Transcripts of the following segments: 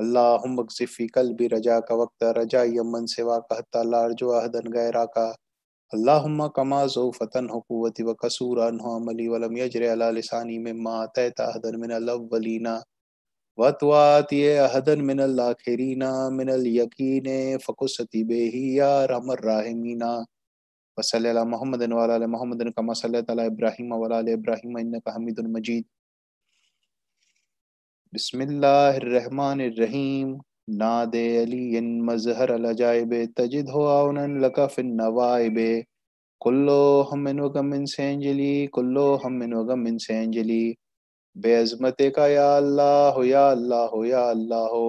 अल्लाहफी कल भी रजा का वक्त रजा यमन सेवा का तलारजो अहदन गैरा का कमा जो फतन हकूवती व कसूर अनहली वलम यजर अलासानी में मा तहता अहदन मिन अलवलीना व तुआती अहदन मिन अल्लाखरीना मिन अlyकीन फ़कुसती बेही या रहमर राहमीना वसल मोहम्मद वाल मोहम्मद कमा सल्लल्लाहु अलैहि इब्राहिम वला इब्राहिम इन्नका हमीदुल मजीद बिस्मिल्लाहिर्रहमानिर्रहीम नादे अलियन मजहर अलजाइब तजिद हो आउनन लका फिन नवाइब कुल्लो हम मिन वगम मिन सेंजली कुल्लो हम मिन वगम मिन सेंजली का या अल्लाह हो या अल्लाह हो या अल्लाह हो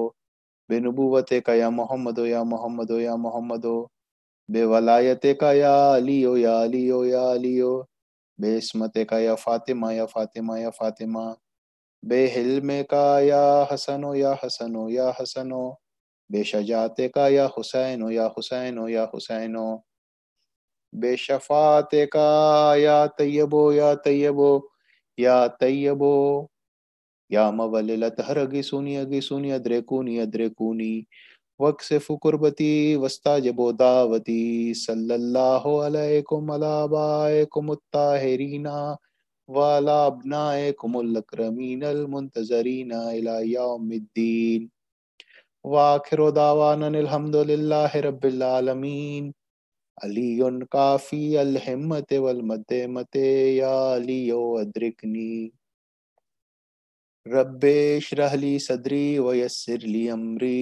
बेनबूवत का या मोहम्मद या मोहम्मद या मोहम्मद बेवलायत का या अली हो या अली हो या अली हो बेस्मत का या फातिमा या फातिमा या फातिमा बेहिल्म का या हसनो या हसनो या हसनो बेशजात का या हुसैनो या हुसैनो या हुसैनो बेशफात का या तयबो या तयबो या तयबो या मवल तहर अगी सुनी अगी सुनी कूनी कूनी वक से फुकुरबती वस्ता जबो दावती सल्लल्लाहु अलैकुम अलाबाए कुमुत्ताहिरीना वाला अबनाए कुमुलक्रमीन अलमुंतजरीना इला यौमिद्दीन वाखिर दावाना अलहमदुलिल्लाह रब्बिल आलमीन अलीयुन काफी अल हिम्मत वल मते मते या अलियो अद्रिकनी रब्बे शरहली सदरी वयस्सिर ली अमरी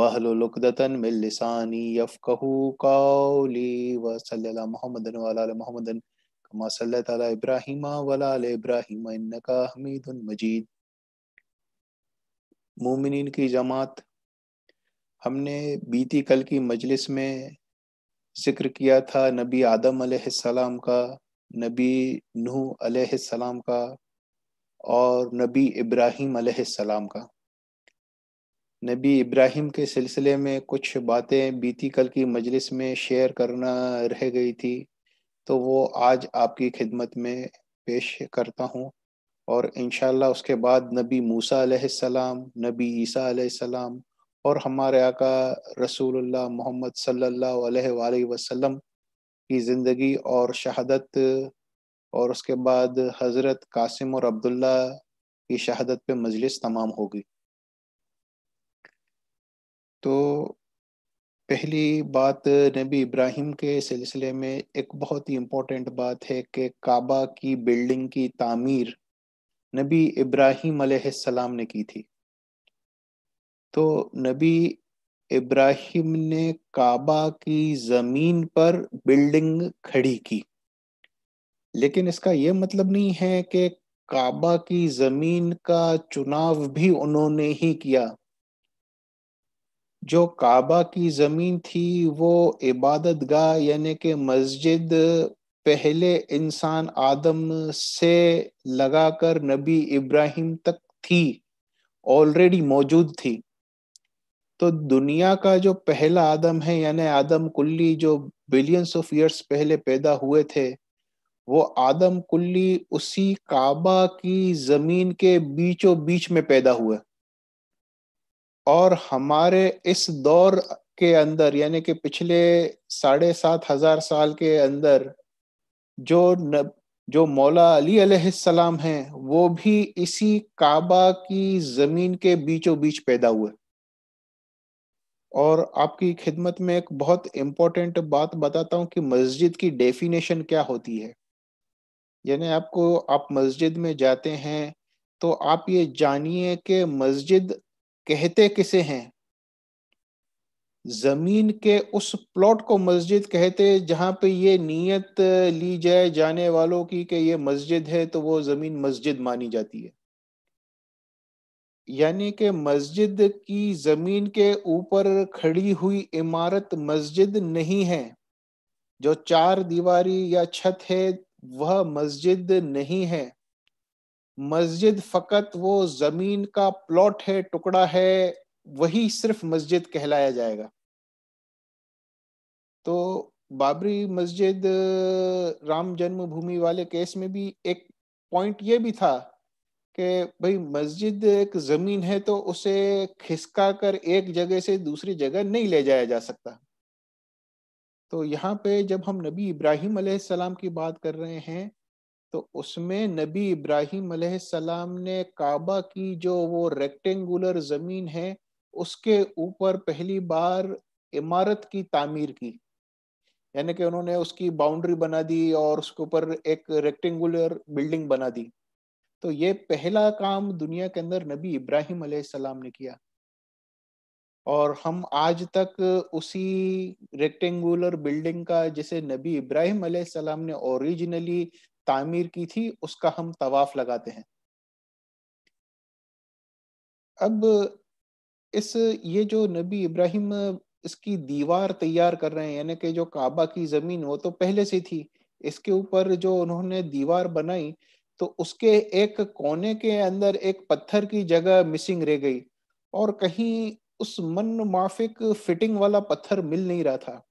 वहलुल उकदतन मिन लिसानी यफकहू कौली व सल्लल्लाहु मोहम्मदन व अला मोहम्मदन कमा सल्लत अला इब्राहिम वला अल मजीद मोमिन की जमात हमने बीती कल की मजलिस में जिक्र किया था नबी आदम सलाम का नबी नू सलाम का और नबी इब्राहिम सलाम का नबी इब्राहिम के सिलसिले में कुछ बातें बीती कल की मजलिस में शेयर करना रह गई थी तो वो आज आपकी खिदमत में पेश करता हूँ और इन उसके बाद नबी मूसा सलाम नबी ईसा सलाम और हमारे आका रसूल मोहम्मद सल्ला वसलम की ज़िंदगी और शहादत और उसके बाद हज़रत कासिम और अब्दुल्ला की शहादत पे मजलिस तमाम होगी तो पहली बात नबी इब्राहिम के सिलसिले में एक बहुत ही इम्पोर्टेंट बात है कि काबा की बिल्डिंग की तामीर नबी इब्राहिम सलाम ने की थी तो नबी इब्राहिम ने काबा की ज़मीन पर बिल्डिंग खड़ी की लेकिन इसका ये मतलब नहीं है कि काबा की ज़मीन का चुनाव भी उन्होंने ही किया जो काबा की ज़मीन थी वो इबादत गाह यानी कि मस्जिद पहले इंसान आदम से लगाकर नबी इब्राहिम तक थी ऑलरेडी मौजूद थी तो दुनिया का जो पहला आदम है यानी आदम कुल्ली जो बिलियंस ऑफ इयर्स पहले पैदा हुए थे वो आदम कुल्ली उसी काबा की जमीन के बीचों बीच में पैदा हुआ और हमारे इस दौर के अंदर यानी कि पिछले साढ़े सात हजार साल के अंदर जो न, जो मौला अली सलाम हैं वो भी इसी काबा की जमीन के बीचों बीच पैदा हुए और आपकी खिदमत में एक बहुत इम्पोर्टेंट बात बताता हूँ कि मस्जिद की डेफिनेशन क्या होती है यानी आपको आप मस्जिद में जाते हैं तो आप ये जानिए कि मस्जिद कहते किसे हैं जमीन के उस प्लॉट को मस्जिद कहते जहां पे ये नीयत ली जाए जाने वालों की कि ये मस्जिद है तो वो जमीन मस्जिद मानी जाती है यानी कि मस्जिद की जमीन के ऊपर खड़ी हुई इमारत मस्जिद नहीं है जो चार दीवारी या छत है वह मस्जिद नहीं है मस्जिद फकत वो जमीन का प्लॉट है टुकड़ा है वही सिर्फ मस्जिद कहलाया जाएगा तो बाबरी मस्जिद राम जन्मभूमि वाले केस में भी एक पॉइंट ये भी था कि भाई मस्जिद एक जमीन है तो उसे खिसका कर एक जगह से दूसरी जगह नहीं ले जाया जा सकता तो यहाँ पे जब हम नबी इब्राहिम सलाम की बात कर रहे हैं तो उसमें नबी इब्राहिम सलाम ने काबा की जो वो रेक्टेंगुलर ज़मीन है उसके ऊपर पहली बार इमारत की तामीर की यानी कि उन्होंने उसकी बाउंड्री बना दी और उसके ऊपर एक रेक्टेंगुलर बिल्डिंग बना दी तो ये पहला काम दुनिया के अंदर नबी इब्राहिम सलाम ने किया और हम आज तक उसी रेक्टेंगुलर बिल्डिंग का जिसे नबी इब्राहिम सलाम ने ओरिजिनली तामीर की थी उसका हम तवाफ लगाते हैं अब इस ये जो नबी इब्राहिम इसकी दीवार तैयार कर रहे हैं यानी कि जो काबा की जमीन वो तो पहले से थी इसके ऊपर जो उन्होंने दीवार बनाई तो उसके एक कोने के अंदर एक पत्थर की जगह मिसिंग रह गई और कहीं उस मन माफिक फिटिंग वाला पत्थर मिल नहीं रहा था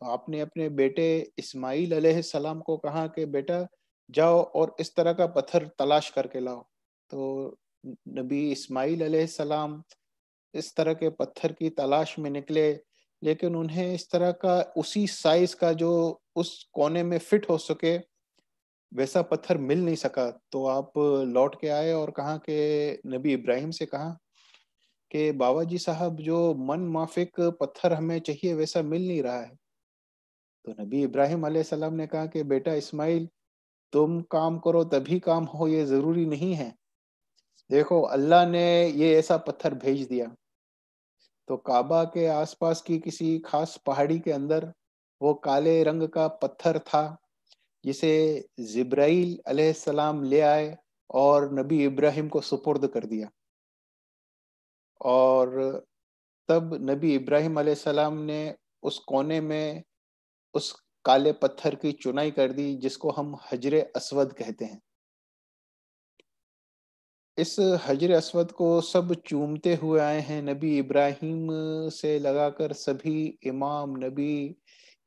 तो आपने अपने बेटे इस्माईल सलाम को कहा कि बेटा जाओ और इस तरह का पत्थर तलाश करके लाओ तो नबी इस्माईल सलाम इस तरह के पत्थर की तलाश में निकले लेकिन उन्हें इस तरह का उसी साइज का जो उस कोने में फिट हो सके वैसा पत्थर मिल नहीं सका तो आप लौट के आए और कहा कि नबी इब्राहिम से कहा कि बाबा जी साहब जो मन माफिक पत्थर हमें चाहिए वैसा मिल नहीं रहा है तो नबी इब्राहिम सलाम ने कहा कि बेटा इस्माइल तुम काम करो तभी काम हो ये जरूरी नहीं है देखो अल्लाह ने ये ऐसा पत्थर भेज दिया तो काबा के आसपास की किसी खास पहाड़ी के अंदर वो काले रंग का पत्थर था जिसे जिब्राइल सलाम ले आए और नबी इब्राहिम को सुपुर्द कर दिया और तब नबी इब्राहिम सलाम ने उस कोने में उस काले पत्थर की चुनाई कर दी जिसको हम हजरे असवद कहते हैं इस हजर असवद को सब चूमते हुए आए हैं नबी इब्राहिम से लगाकर सभी इमाम नबी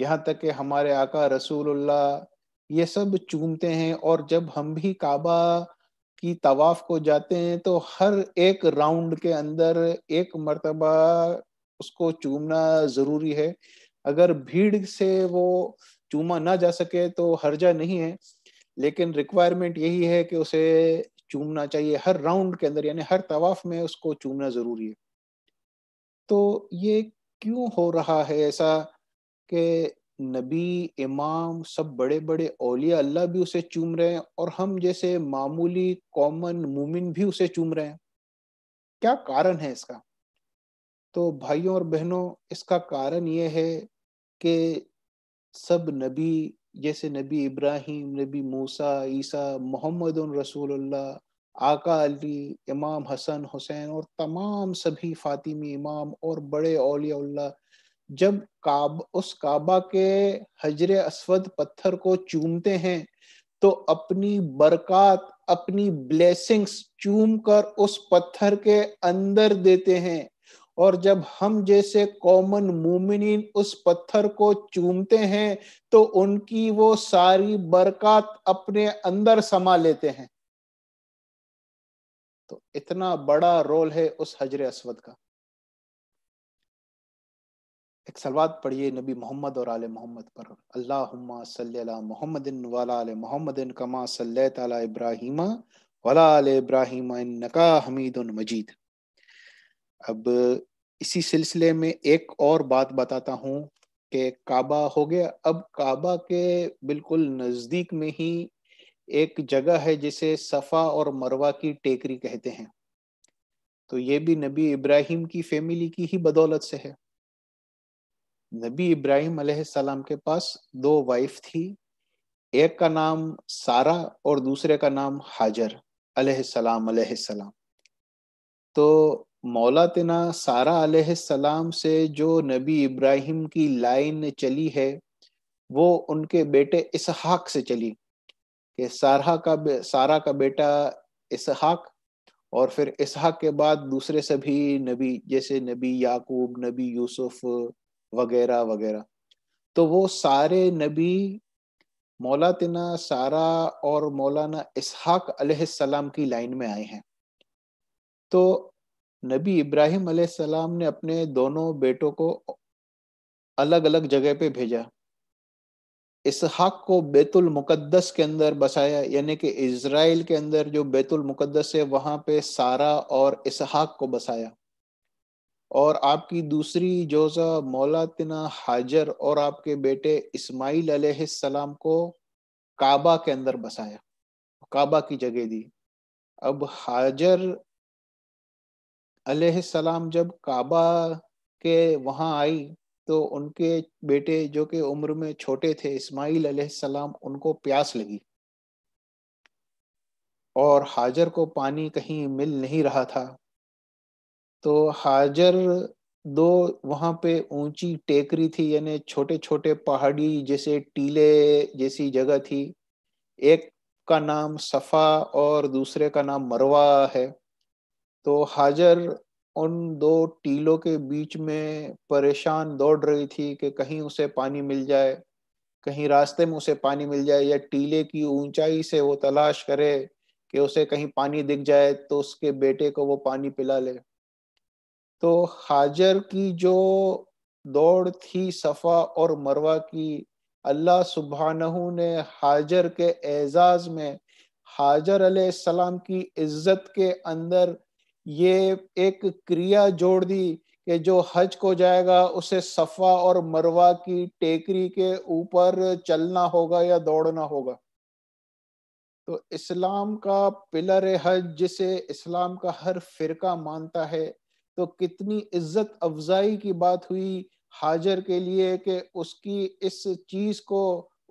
यहाँ तक के हमारे आका रसूलुल्लाह ये सब चूमते हैं और जब हम भी काबा की तवाफ को जाते हैं तो हर एक राउंड के अंदर एक मर्तबा उसको चूमना ज़रूरी है अगर भीड़ से वो चूमा ना जा सके तो हर्जा नहीं है लेकिन रिक्वायरमेंट यही है कि उसे चूमना चाहिए हर राउंड के अंदर यानी हर तवाफ में उसको चूमना जरूरी है तो ये क्यों हो रहा है ऐसा कि नबी इमाम सब बड़े बड़े ओलिया अल्लाह भी उसे चूम रहे हैं और हम जैसे मामूली कॉमन मोमिन भी उसे चूम रहे हैं क्या कारण है इसका तो भाइयों और बहनों इसका कारण ये है कि सब नबी जैसे नबी इब्राहिम नबी मूसा ईसा मोहम्मद रसूलुल्लाह आका अली इमाम हसन हुसैन और तमाम सभी फातिमी इमाम और बड़े अलिया जब काब उस काबा के हजर असवद पत्थर को चूमते हैं तो अपनी बरकत अपनी ब्लेसिंग्स चूम कर उस पत्थर के अंदर देते हैं और जब हम जैसे कॉमन मुमिन उस पत्थर को चूमते हैं तो उनकी वो सारी बरकत अपने अंदर समा लेते हैं तो इतना बड़ा रोल है उस हजरे असवद का एक सलवात पढ़िए नबी मोहम्मद और आल मोहम्मद पर अल्लाह सल्ला वाल वाला आल कमा सल तला इब्राहिमा वला नका हमीद मजीद अब इसी सिलसिले में एक और बात बताता हूँ कि काबा हो गया अब काबा के बिल्कुल नज़दीक में ही एक जगह है जिसे सफ़ा और मरवा की टेकरी कहते हैं तो ये भी नबी इब्राहिम की फैमिली की ही बदौलत से है नबी इब्राहिम अलैहिस्सलाम के पास दो वाइफ थी एक का नाम सारा और दूसरे का नाम हाजर अलैहिस्सलाम अलैहिस्सलाम तो मौला तना सारा सलाम से जो नबी इब्राहिम की लाइन चली है वो उनके बेटे इसहाक से चली कि सारा का सारा का बेटा इसहाक और फिर इसहाक के बाद दूसरे सभी नबी जैसे नबी याकूब नबी यूसुफ वगैरह वगैरह तो वो सारे नबी मौला तना सारा और मौलाना इसहाक सलाम की लाइन में आए हैं तो नबी इब्राहिम सलाम ने अपने दोनों बेटों को अलग अलग जगह पे भेजा इसहाक को बेतुल मुकद्दस के अंदर बसाया यानी कि इसराइल के अंदर जो बेतुल मुकद्दस है वहां पे सारा और इसहाक को बसाया और आपकी दूसरी जोजा मौलातना हाजर और आपके बेटे इस्माइल अलैहिस्सलाम को काबा के अंदर बसाया काबा की जगह दी अब हाजर अलैहिस्सलाम जब काबा के वहाँ आई तो उनके बेटे जो कि उम्र में छोटे थे इस्माइल अलैहिस्सलाम उनको प्यास लगी और हाजर को पानी कहीं मिल नहीं रहा था तो हाजर दो वहाँ पे ऊंची टेकरी थी यानी छोटे छोटे पहाड़ी जैसे टीले जैसी जगह थी एक का नाम सफ़ा और दूसरे का नाम मरवा है तो हाजर उन दो टीलों के बीच में परेशान दौड़ रही थी कि कहीं उसे पानी मिल जाए कहीं रास्ते में उसे पानी मिल जाए या टीले की ऊंचाई से वो तलाश करे कि उसे कहीं पानी दिख जाए तो उसके बेटे को वो पानी पिला ले तो हाजर की जो दौड़ थी सफ़ा और मरवा की अल्लाह सुबहानहू ने हाजर के एजाज में हाजर सलाम की इज्जत के अंदर ये एक क्रिया जोड़ दी कि जो हज को जाएगा उसे सफा और मरवा की टेकरी के ऊपर चलना होगा या दौड़ना होगा तो इस्लाम का पिलर हज जिसे इस्लाम का हर फिरका मानता है तो कितनी इज्जत अफजाई की बात हुई हाजर के लिए कि उसकी इस चीज को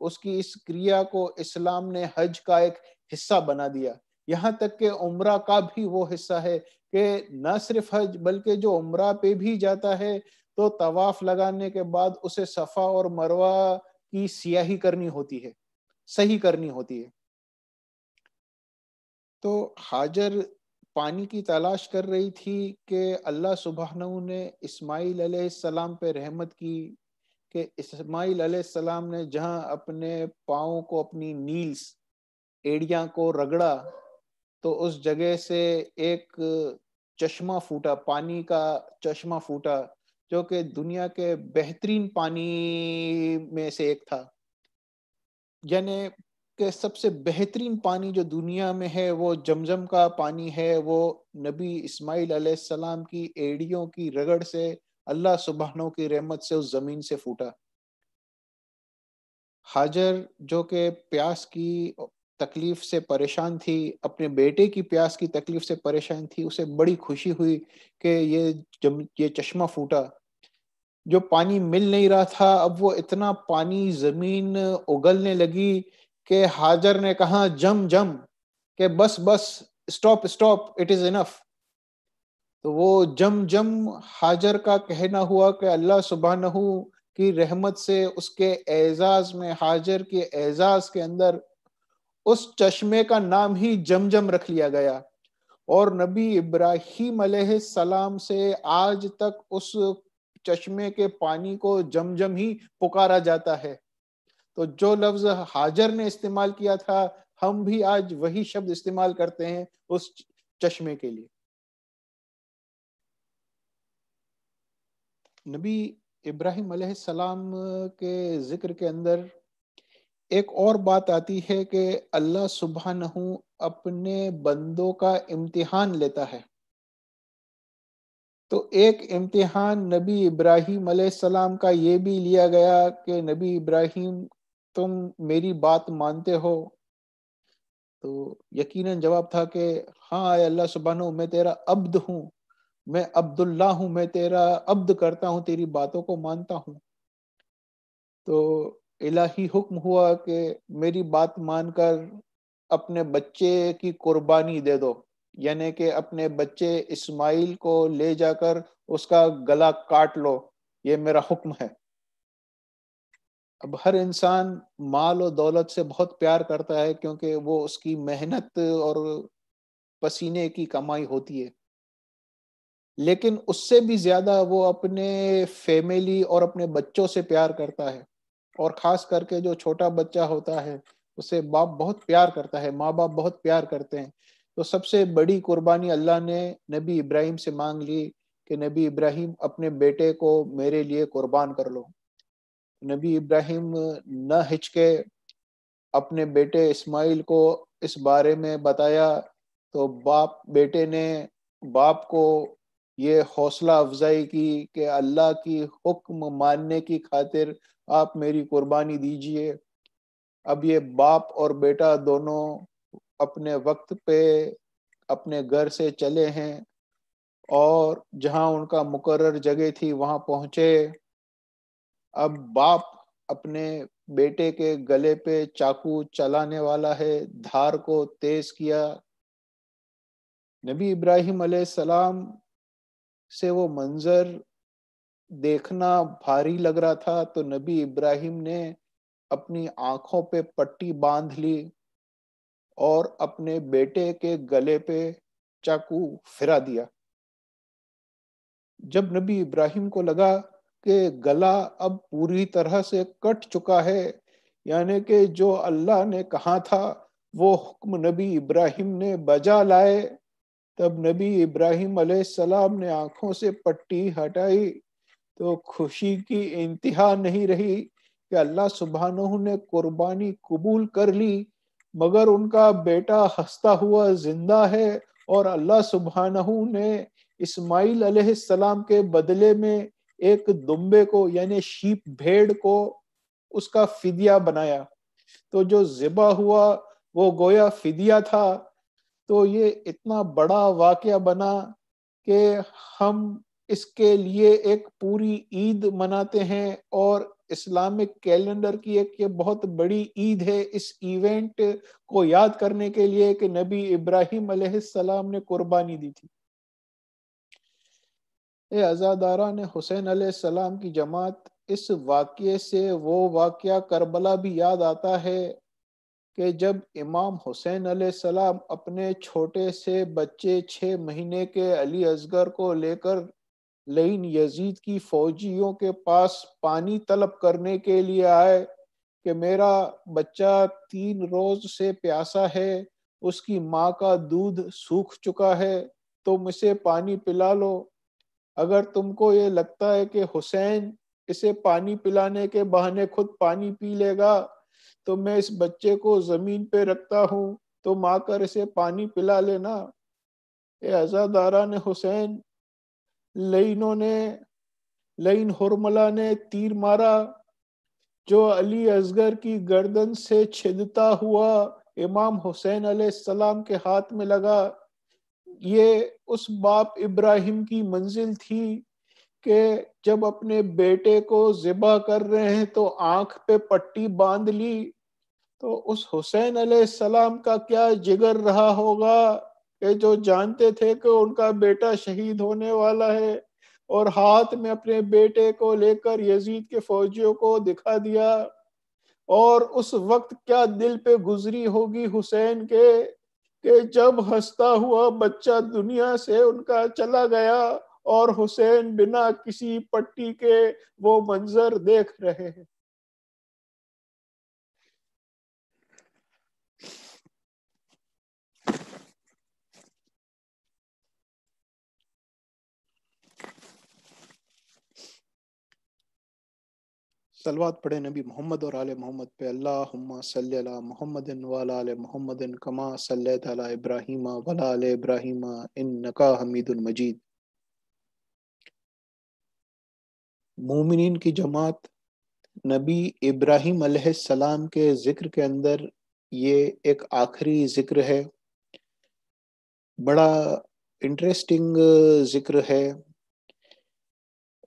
उसकी इस क्रिया को इस्लाम ने हज का एक हिस्सा बना दिया यहाँ तक के उम्र का भी वो हिस्सा है कि न सिर्फ हज बल्कि जो उम्र पे भी जाता है तो तवाफ लगाने के बाद उसे सफा और मरवा की सियाही करनी होती है सही करनी होती है तो हाजर पानी की तलाश कर रही थी कि अल्लाह सुबहान ने इस्माइल सलाम पे रहमत की कि इस्माईल सलाम ने जहां अपने पाओ को अपनी नील्स एड़िया को रगड़ा तो उस जगह से एक चश्मा फूटा पानी का चश्मा फूटा जो कि दुनिया के बेहतरीन पानी में से एक था यानी के सबसे बेहतरीन पानी जो दुनिया में है वो जमजम का पानी है वो नबी इस्माइल सलाम की एड़ियों की रगड़ से अल्लाह सुबहानों की रहमत से उस ज़मीन से फूटा हाजर जो कि प्यास की तकलीफ से परेशान थी अपने बेटे की प्यास की तकलीफ से परेशान थी उसे बड़ी खुशी हुई कि ये जम ये चश्मा फूटा जो पानी मिल नहीं रहा था अब वो इतना पानी जमीन उगलने लगी कि हाजर ने कहा जम जम के बस बस stop stop it is enough तो वो जम जम हाजर का कहना हुआ कि अल्लाह सुबहानहू की रहमत से उसके एजाज में हाजर के एजाज के अंदर उस चश्मे का नाम ही जमजम रख लिया गया और नबी इब्राहिम सलाम से आज तक उस चश्मे के पानी को जमजम ही पुकारा जाता है तो जो लफ्ज हाजर ने इस्तेमाल किया था हम भी आज वही शब्द इस्तेमाल करते हैं उस चश्मे के लिए नबी इब्राहिम सलाम के जिक्र के अंदर एक और बात आती है कि अल्लाह सुबह अपने बंदों का इम्तिहान लेता है तो एक इम्तिहान नबी इब्राहिम सलाम का ये भी लिया गया कि नबी इब्राहिम तुम मेरी बात मानते हो तो यकीनन जवाब था कि हाँ अल्लाह सुबहान मैं तेरा अब्द हूँ मैं अब्दुल्ला हूँ मैं तेरा अब्द करता हूँ तेरी बातों को मानता हूँ तो इलाही हुक्म हुआ कि मेरी बात मानकर अपने बच्चे की कुर्बानी दे दो यानी कि अपने बच्चे इस्माइल को ले जाकर उसका गला काट लो ये मेरा हुक्म है अब हर इंसान माल और दौलत से बहुत प्यार करता है क्योंकि वो उसकी मेहनत और पसीने की कमाई होती है लेकिन उससे भी ज्यादा वो अपने फैमिली और अपने बच्चों से प्यार करता है और खास करके जो छोटा बच्चा होता है उसे बाप बहुत प्यार करता है माँ बाप बहुत प्यार करते हैं तो सबसे बड़ी कुर्बानी अल्लाह ने नबी इब्राहिम से मांग ली कि नबी इब्राहिम अपने बेटे को मेरे लिए कुर्बान कर लो नबी इब्राहिम न हिचके अपने बेटे इस्माइल को इस बारे में बताया तो बाप बेटे ने बाप को ये हौसला अफजाई की कि अल्लाह की हुक्म मानने की खातिर आप मेरी कुर्बानी दीजिए अब ये बाप और बेटा दोनों अपने वक्त पे अपने घर से चले हैं और जहां उनका मुकर्र जगह थी वहां पहुंचे अब बाप अपने बेटे के गले पे चाकू चलाने वाला है धार को तेज किया नबी इब्राहिम सलाम से वो मंजर देखना भारी लग रहा था तो नबी इब्राहिम ने अपनी आंखों पे पट्टी बांध ली और अपने बेटे के गले पे चाकू फिरा दिया जब नबी इब्राहिम को लगा कि गला अब पूरी तरह से कट चुका है यानी कि जो अल्लाह ने कहा था वो हुक्म नबी इब्राहिम ने बजा लाए तब नबी इब्राहिम सलाम ने आंखों से पट्टी हटाई तो खुशी की इंतहा नहीं रही कि अल्लाह सुबहानहू ने कुर्बानी कबूल कर ली मगर उनका बेटा हंसता हुआ जिंदा है और अल्लाह सुबहानहू ने इस्माइल अलैहिस्सलाम के बदले में एक दुम्बे को यानी शीप भेड़ को उसका फिदिया बनाया तो जो जिबा हुआ वो गोया फिदिया था तो ये इतना बड़ा वाकया बना कि हम इसके लिए एक पूरी ईद मनाते हैं और इस्लामिक कैलेंडर की एक ये बहुत बड़ी ईद है इस इवेंट को याद करने के लिए कि नबी इब्राहिम अलैहिस्सलाम ने कुर्बानी दी थी ए आज़ादारा ने हुसैन अलैहिस्सलाम की जमात इस वाक्य से वो वाक्य करबला भी याद आता है कि जब इमाम हुसैन अलैहिस्सलाम अपने छोटे से बच्चे छः महीने के अली असगर को लेकर लेकिन यजीद की फौजियों के पास पानी तलब करने के लिए आए कि मेरा बच्चा तीन रोज से प्यासा है उसकी माँ का दूध सूख चुका है तो मुझे पानी पिला लो अगर तुमको ये लगता है कि हुसैन इसे पानी पिलाने के बहाने खुद पानी पी लेगा तो मैं इस बच्चे को जमीन पे रखता हूँ तो माँ कर इसे पानी पिला लेना ए ने हुसैन लईनों ने लईन हरमला ने तीर मारा जो अली असगर की गर्दन से छिदता हुआ इमाम हुसैन सलाम के हाथ में लगा ये उस बाप इब्राहिम की मंजिल थी कि जब अपने बेटे को ज़िबा कर रहे हैं तो आंख पे पट्टी बांध ली तो उस हुसैन सलाम का क्या जिगर रहा होगा कि जो जानते थे कि उनका बेटा शहीद होने वाला है और हाथ में अपने बेटे को लेकर यजीद के फौजियों को दिखा दिया और उस वक्त क्या दिल पे गुजरी होगी हुसैन के कि जब हंसता हुआ बच्चा दुनिया से उनका चला गया और हुसैन बिना किसी पट्टी के वो मंजर देख रहे हैं सलवात पढ़े नबी मोहम्मद और आले मोहम्मद पे अल्लाह सल मोहम्मद वाला मोहम्मद कमा सल इब्राहिम वला इब्राहिम इन नका हमीदुल मजीद मोमिन की जमात नबी इब्राहिम सलाम के ज़िक्र के अंदर ये एक आखिरी ज़िक्र है बड़ा इंटरेस्टिंग ज़िक्र है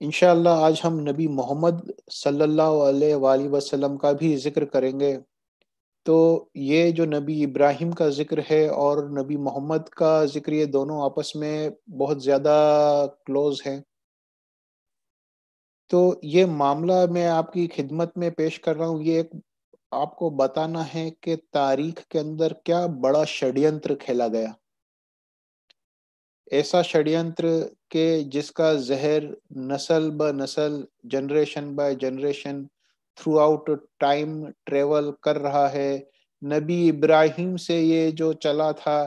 इनशाला आज हम नबी मोहम्मद सल्लल्लाहु अलैहि वसल्लम का भी जिक्र करेंगे तो ये जो नबी इब्राहिम का जिक्र है और नबी मोहम्मद का जिक्र ये दोनों आपस में बहुत ज़्यादा क्लोज हैं तो ये मामला मैं आपकी खिदमत में पेश कर रहा हूँ ये एक आपको बताना है कि तारीख के अंदर क्या बड़ा षड्यंत्र खेला गया ऐसा षड्यंत्र के जिसका जहर नस्ल ब नस्ल generation by generation throughout time travel कर रहा है नबी इब्राहिम से ये जो चला था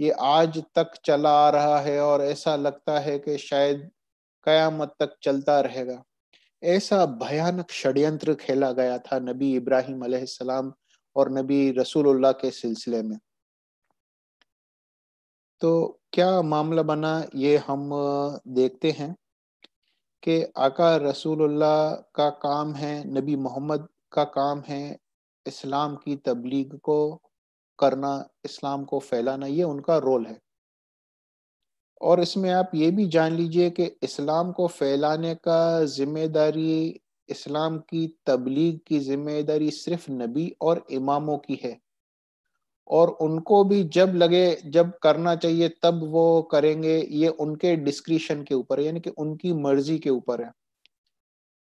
ये आज तक चला आ रहा है और ऐसा लगता है कि शायद कयामत तक चलता रहेगा ऐसा भयानक षड्यंत्र खेला गया था नबी इब्राहिम सलाम और नबी रसूलुल्लाह के सिलसिले में तो क्या मामला बना ये हम देखते हैं कि आका रसूलुल्लाह का काम है नबी मोहम्मद का काम है इस्लाम की तबलीग को करना इस्लाम को फैलाना ये उनका रोल है और इसमें आप ये भी जान लीजिए कि इस्लाम को फैलाने का जिम्मेदारी इस्लाम की तबलीग की जिम्मेदारी सिर्फ नबी और इमामों की है और उनको भी जब लगे जब करना चाहिए तब वो करेंगे ये उनके डिस्क्रिशन के ऊपर यानी कि उनकी मर्जी के ऊपर है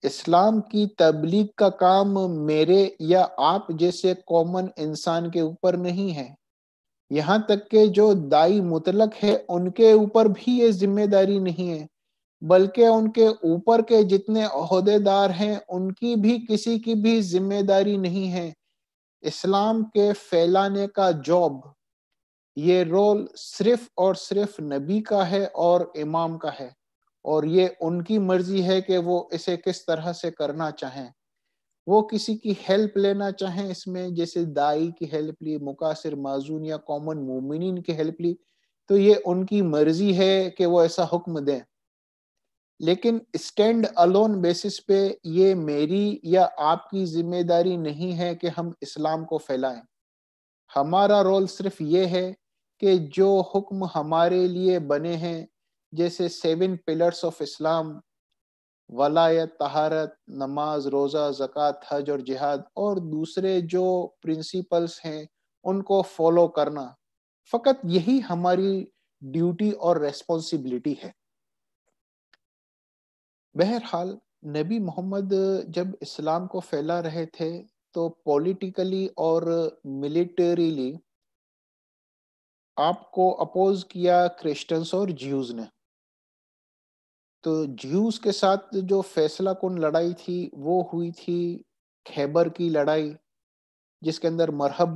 इस्लाम की तबलीग का काम मेरे या आप जैसे कॉमन इंसान के ऊपर नहीं है यहाँ तक के जो दाई मुतलक है उनके ऊपर भी ये जिम्मेदारी नहीं है बल्कि उनके ऊपर के जितने अहदेदार हैं उनकी भी किसी की भी जिम्मेदारी नहीं है इस्लाम के फैलाने का जॉब ये रोल सिर्फ और सिर्फ नबी का है और इमाम का है और ये उनकी मर्जी है कि वो इसे किस तरह से करना चाहें वो किसी की हेल्प लेना चाहें इसमें जैसे दाई की हेल्प ली मुकासिर माजून या कॉमन मोमिन की हेल्प ली तो ये उनकी मर्जी है कि वो ऐसा हुक्म दें लेकिन स्टैंड अलोन बेसिस पे ये मेरी या आपकी जिम्मेदारी नहीं है कि हम इस्लाम को फैलाएं हमारा रोल सिर्फ ये है कि जो हुक्म हमारे लिए बने हैं जैसे सेवन पिलर्स ऑफ इस्लाम वलायत तहारत नमाज रोज़ा ज़क़ात हज और जिहाद और दूसरे जो प्रिंसिपल्स हैं उनको फॉलो करना फ़कत यही हमारी ड्यूटी और रेस्पॉन्सिबिलिटी है बहरहाल नबी मोहम्मद जब इस्लाम को फैला रहे थे तो पॉलिटिकली और मिलिटरीली आपको अपोज किया क्रिश्चियंस और ज्यूज ने तो ज्यूज के साथ जो फैसला कौन लड़ाई थी वो हुई थी खैबर की लड़ाई जिसके अंदर मरहब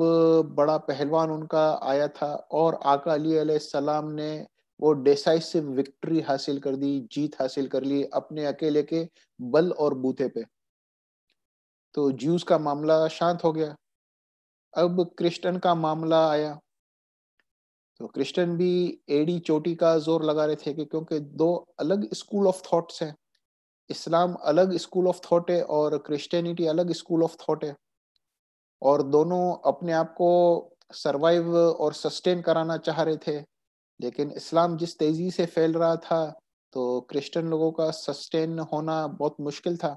बड़ा पहलवान उनका आया था और आका अली सलाम ने वो डिसाइसिव विक्ट्री हासिल कर दी जीत हासिल कर ली अपने अकेले के बल और बूते पे तो ज्यूस का मामला शांत हो गया अब क्रिश्चन का मामला आया तो क्रिश्चियन भी एडी चोटी का जोर लगा रहे थे कि क्योंकि दो अलग स्कूल ऑफ थॉट्स हैं इस्लाम अलग स्कूल ऑफ थॉट है और क्रिश्चियनिटी अलग स्कूल ऑफ थॉट है और दोनों अपने आप को सरवाइव और सस्टेन कराना चाह रहे थे लेकिन इस्लाम जिस तेजी से फैल रहा था तो क्रिश्चियन लोगों का सस्टेन होना बहुत मुश्किल था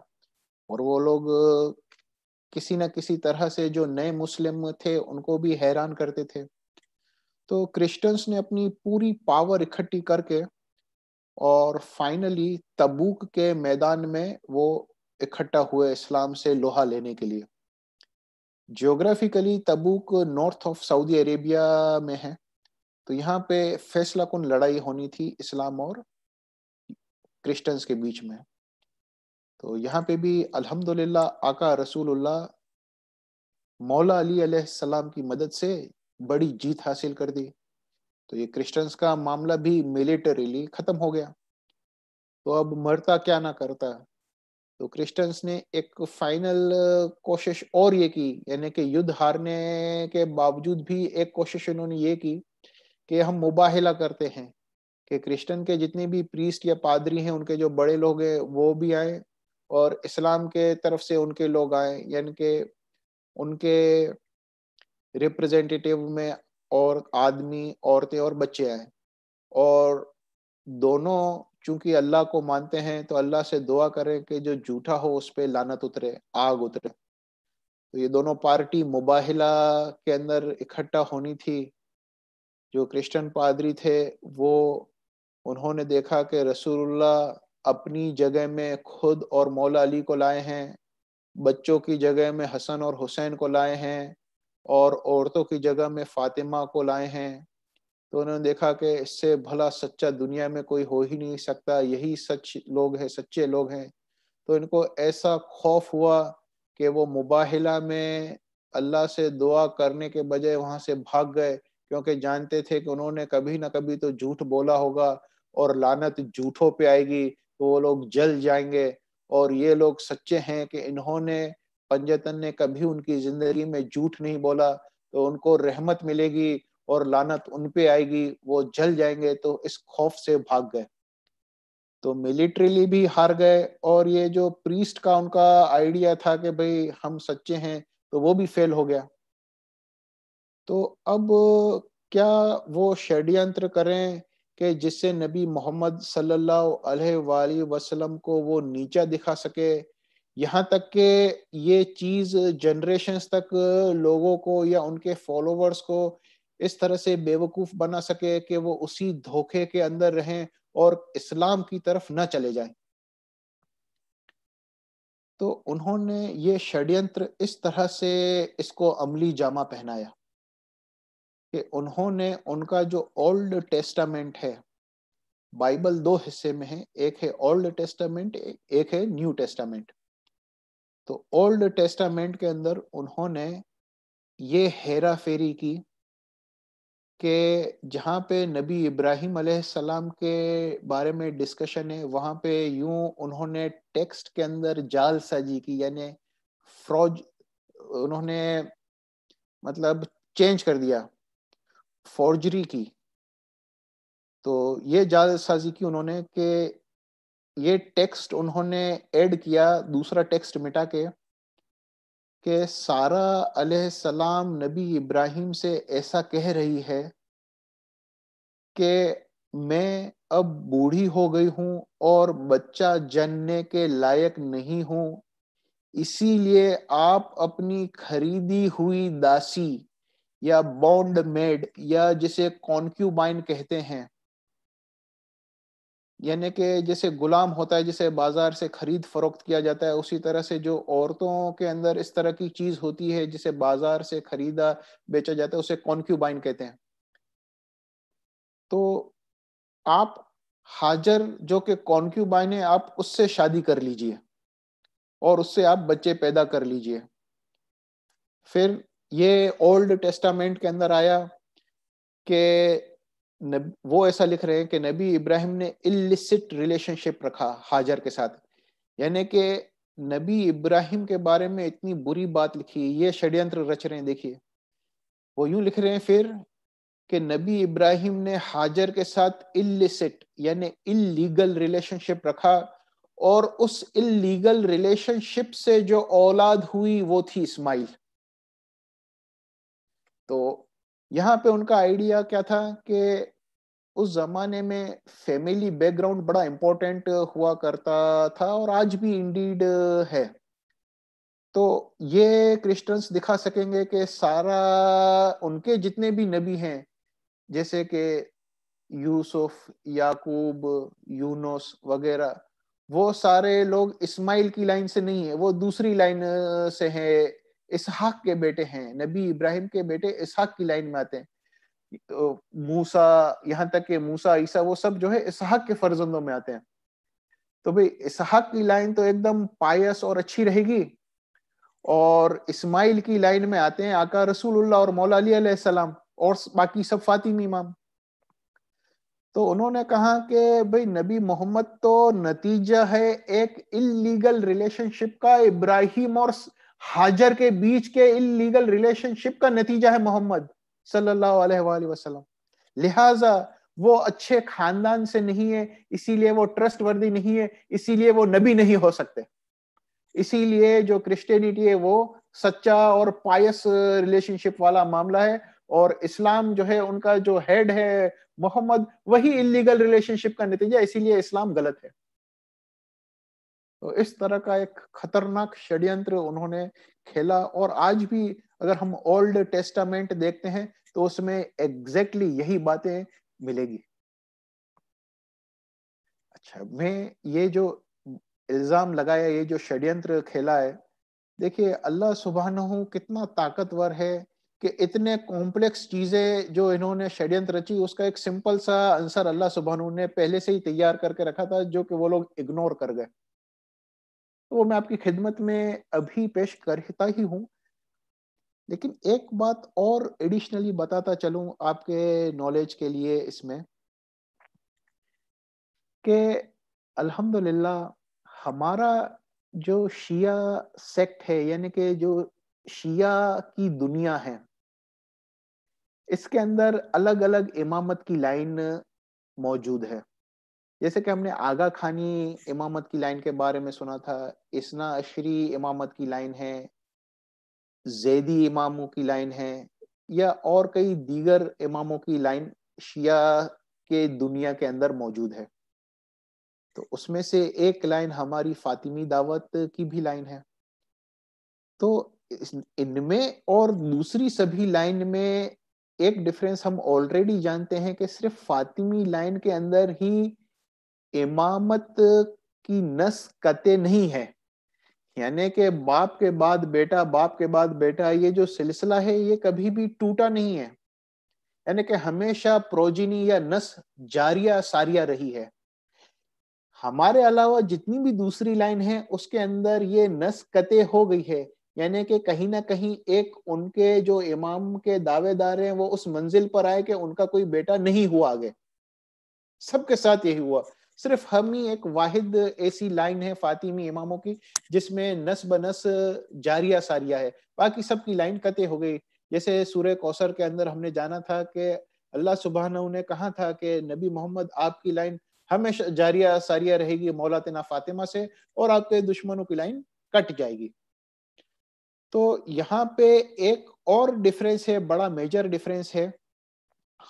और वो लोग किसी न किसी तरह से जो नए मुस्लिम थे उनको भी हैरान करते थे तो क्रिश्चियंस ने अपनी पूरी पावर इकट्ठी करके और फाइनली तबूक के मैदान में वो इकट्ठा हुए इस्लाम से लोहा लेने के लिए geographically Tabuk north of Saudi Arabia में है तो यहाँ पे फैसला कौन लड़ाई होनी थी इस्लाम और क्रिश्चियंस के बीच में तो यहाँ पे भी अल्हम्दुलिल्लाह आका रसूलुल्लाह मौला अली सलाम की मदद से बड़ी जीत हासिल कर दी तो ये क्रिश्चियंस का मामला भी मिलिटरीली खत्म हो गया तो अब मरता क्या ना करता तो क्रिश्चियंस ने एक फाइनल कोशिश और ये की यानी कि युद्ध हारने के बावजूद भी एक कोशिश उन्होंने ये की कि हम मुबाहिला करते हैं कि क्रिश्चियन के जितने भी प्रीस्ट या पादरी हैं उनके जो बड़े लोग हैं वो भी आए और इस्लाम के तरफ से उनके लोग आए यानी कि उनके रिप्रेजेंटेटिव में और आदमी औरतें और बच्चे आए और दोनों चूंकि अल्लाह को मानते हैं तो अल्लाह से दुआ करें कि जो झूठा हो उस पर लानत उतरे आग उतरे तो ये दोनों पार्टी मुबाहिला के अंदर इकट्ठा होनी थी जो क्रिश्चियन पादरी थे वो उन्होंने देखा कि रसूलुल्लाह अपनी जगह में खुद और मौला अली को लाए हैं बच्चों की जगह में हसन और हुसैन को लाए हैं और औरतों की जगह में फातिमा को लाए हैं तो उन्होंने देखा कि इससे भला सच्चा दुनिया में कोई हो ही नहीं सकता यही सच लोग हैं सच्चे लोग हैं तो इनको ऐसा खौफ हुआ कि वो मुबाहिला में अल्लाह से दुआ करने के बजाय वहाँ से भाग गए क्योंकि जानते थे कि उन्होंने कभी ना कभी तो झूठ बोला होगा और लानत झूठों पे आएगी तो वो लोग जल जाएंगे और ये लोग सच्चे हैं कि इन्होंने पंजतन ने कभी उनकी जिंदगी में झूठ नहीं बोला तो उनको रहमत मिलेगी और लानत उन पे आएगी वो जल जाएंगे तो इस खौफ से भाग गए तो मिलिट्रीली भी हार गए और ये जो प्रीस्ट का उनका आइडिया था कि भाई हम सच्चे हैं तो वो भी फेल हो गया तो अब क्या वो षड्यंत्र करें कि जिससे नबी मोहम्मद सल्लल्लाहु अलैहि वसल्लम को वो नीचा दिखा सके यहाँ तक के ये चीज जनरेशन तक लोगों को या उनके फॉलोअर्स को इस तरह से बेवकूफ बना सके कि वो उसी धोखे के अंदर रहें और इस्लाम की तरफ न चले जाएं तो उन्होंने ये षड्यंत्र इस तरह से इसको अमली जामा पहनाया कि उन्होंने उनका जो ओल्ड टेस्टामेंट है बाइबल दो हिस्से में है एक है ओल्ड टेस्टामेंट एक है न्यू टेस्टामेंट तो ओल्ड टेस्टामेंट के अंदर उन्होंने ये हेरा फेरी की के जहाँ पे नबी इब्राहिम सलाम के बारे में डिस्कशन है वहाँ पे यूं उन्होंने टेक्स्ट के अंदर जाल साजी की यानी फ्रॉज उन्होंने मतलब चेंज कर दिया फॉर्जरी की तो ये जालसाजी की उन्होंने कि ये टेक्स्ट उन्होंने ऐड किया दूसरा टेक्स्ट मिटा के के सारा अलैहिस्सलाम नबी इब्राहिम से ऐसा कह रही है कि मैं अब बूढ़ी हो गई हूं और बच्चा जनने के लायक नहीं हूं इसीलिए आप अपनी खरीदी हुई दासी या बॉन्ड मेड या जिसे कॉन्क्यूबाइन कहते हैं यानी कि जैसे गुलाम होता है जिसे बाजार से खरीद फरोख्त किया जाता है उसी तरह से जो औरतों के अंदर इस तरह की चीज होती है जिसे बाजार से खरीदा बेचा जाता है उसे कॉन्क्यूबाइन कहते हैं तो आप हाजर जो कि कॉन्क्यूबाइन है आप उससे शादी कर लीजिए और उससे आप बच्चे पैदा कर लीजिए फिर ये ओल्ड टेस्टामेंट के अंदर आया कि वो ऐसा लिख रहे हैं कि नबी इब्राहिम ने इलिसिट रिलेशनशिप रखा हाजर के साथ यानी कि नबी इब्राहिम के बारे में इतनी बुरी बात लिखी ये षड्यंत्र रच रहे हैं देखिए वो यूं लिख रहे हैं फिर कि नबी इब्राहिम ने हाजर के साथ इलिसिट यानी इलीगल रिलेशनशिप रखा और उस इलीगल रिलेशनशिप से जो औलाद हुई वो थी इस्माइल तो यहाँ पे उनका आइडिया क्या था कि उस जमाने में फैमिली बैकग्राउंड बड़ा इम्पोर्टेंट हुआ करता था और आज भी इंडीड है तो ये क्रिश्चियंस दिखा सकेंगे कि सारा उनके जितने भी नबी हैं जैसे कि यूसुफ याकूब यूनोस वगैरह वो सारे लोग इस्माइल की लाइन से नहीं है वो दूसरी लाइन से है इसहाक के बेटे हैं नबी इब्राहिम के बेटे इसहाक की लाइन में आते हैं मूसा यहाँ तक के मूसा ईसा वो सब जो है इसहाक के फर्जंदों में आते हैं तो भाई इसहाक की लाइन तो एकदम पायस और अच्छी रहेगी और इस्माइल की लाइन में आते हैं आका रसूलुल्लाह और मौला अली सलाम और बाकी सब फातिम इमाम तो उन्होंने कहा कि भाई नबी मोहम्मद तो नतीजा है एक इलीगल रिलेशनशिप का इब्राहिम और हाजर के बीच के इलीगल रिलेशनशिप का नतीजा है मोहम्मद सल्लल्लाहु वसल्लम लिहाजा वो अच्छे खानदान से नहीं है इसीलिए वो ट्रस्ट वर्दी नहीं है इसीलिए वो नबी नहीं हो सकते इसीलिए जो क्रिश्चियनिटी है वो सच्चा और पायस रिलेशनशिप वाला मामला है और इस्लाम जो है उनका जो हेड है मोहम्मद वही इलीगल रिलेशनशिप का नतीजा इसीलिए इस्लाम गलत है तो इस तरह का एक खतरनाक षड्यंत्र उन्होंने खेला और आज भी अगर हम ओल्ड टेस्टामेंट देखते हैं तो उसमें एग्जैक्टली यही बातें मिलेगी अच्छा मैं ये जो इल्जाम लगाया ये जो षड्यंत्र खेला है देखिए अल्लाह सुबहानु कितना ताकतवर है कि इतने कॉम्प्लेक्स चीजें जो इन्होंने षड्यंत्र रची उसका एक सिंपल सा आंसर अल्लाह सुबहानु ने पहले से ही तैयार करके रखा था जो कि वो लोग इग्नोर कर गए तो वो मैं आपकी खिदमत में अभी पेश करता ही हूँ लेकिन एक बात और एडिशनली बताता चलूं आपके नॉलेज के लिए इसमें कि अल्हम्दुलिल्लाह हमारा जो शिया सेक्ट है यानी कि जो शिया की दुनिया है इसके अंदर अलग अलग इमामत की लाइन मौजूद है जैसे कि हमने आगा खानी इमामत की लाइन के बारे में सुना था इसना अशरी इमामत की लाइन है जैदी इमामों की लाइन है या और कई दीगर इमामों की लाइन शिया के दुनिया के अंदर मौजूद है तो उसमें से एक लाइन हमारी फातिमी दावत की भी लाइन है तो इनमें और दूसरी सभी लाइन में एक डिफरेंस हम ऑलरेडी जानते हैं कि सिर्फ फातिमी लाइन के अंदर ही इमामत की नस कते नहीं है यानी कि बाप के बाद बेटा बाप के बाद बेटा ये जो सिलसिला है ये कभी भी टूटा नहीं है यानी कि हमेशा प्रोजिनी या नस जारिया सारिया रही है हमारे अलावा जितनी भी दूसरी लाइन है उसके अंदर ये नस कते हो गई है यानी कि कहीं ना कहीं एक उनके जो इमाम के दावेदार हैं वो उस मंजिल पर आए कि उनका कोई बेटा नहीं हुआ आगे सबके साथ यही हुआ सिर्फ हम ही एक वाहिद ऐसी लाइन है फातिमी इमामों की जिसमें नस बनस जारिया सारिया है बाकी सबकी लाइन कते हो गई जैसे सूर्य कौसर के अंदर हमने जाना था कि अल्लाह सुबहाना ने कहा था कि नबी मोहम्मद आपकी लाइन हमेशा जारिया सारिया रहेगी मौलातना फातिमा से और आपके दुश्मनों की लाइन कट जाएगी तो यहाँ पे एक और डिफरेंस है बड़ा मेजर डिफरेंस है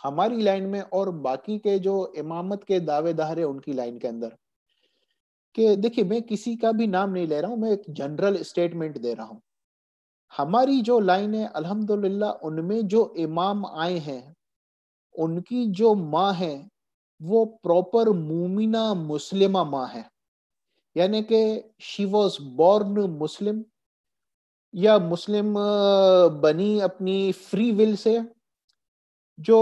हमारी लाइन में और बाकी के जो इमामत के दावेदार है उनकी लाइन के अंदर कि देखिए मैं किसी का भी नाम नहीं ले रहा हूं मैं एक जनरल स्टेटमेंट दे रहा हूं हमारी जो लाइन है अल्हम्दुलिल्लाह उनमें जो इमाम आए हैं उनकी जो माँ है वो प्रॉपर मुमिना मुस्लिमा माँ है यानी कि शी वॉज बॉर्न मुस्लिम या मुस्लिम बनी अपनी फ्री विल से जो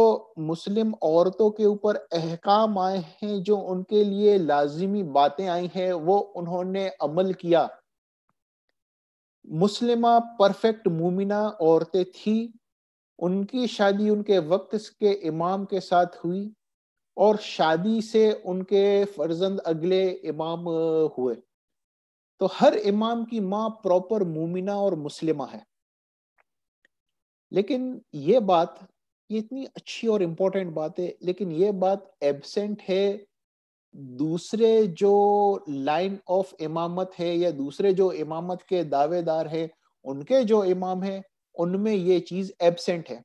मुस्लिम औरतों के ऊपर अहकाम आए हैं जो उनके लिए लाजिमी बातें आई हैं वो उन्होंने अमल किया मुस्लिमा परफेक्ट मुमिना औरतें थी उनकी शादी उनके वक्त के इमाम के साथ हुई और शादी से उनके फर्जंद अगले इमाम हुए तो हर इमाम की माँ प्रॉपर मुमिना और मुस्लिमा है लेकिन ये बात ये इतनी अच्छी और इम्पोर्टेंट बात है लेकिन ये बात एबसेंट है दूसरे जो लाइन ऑफ इमामत है या दूसरे जो इमामत के दावेदार है उनके जो इमाम है उनमें ये चीज एबसेंट है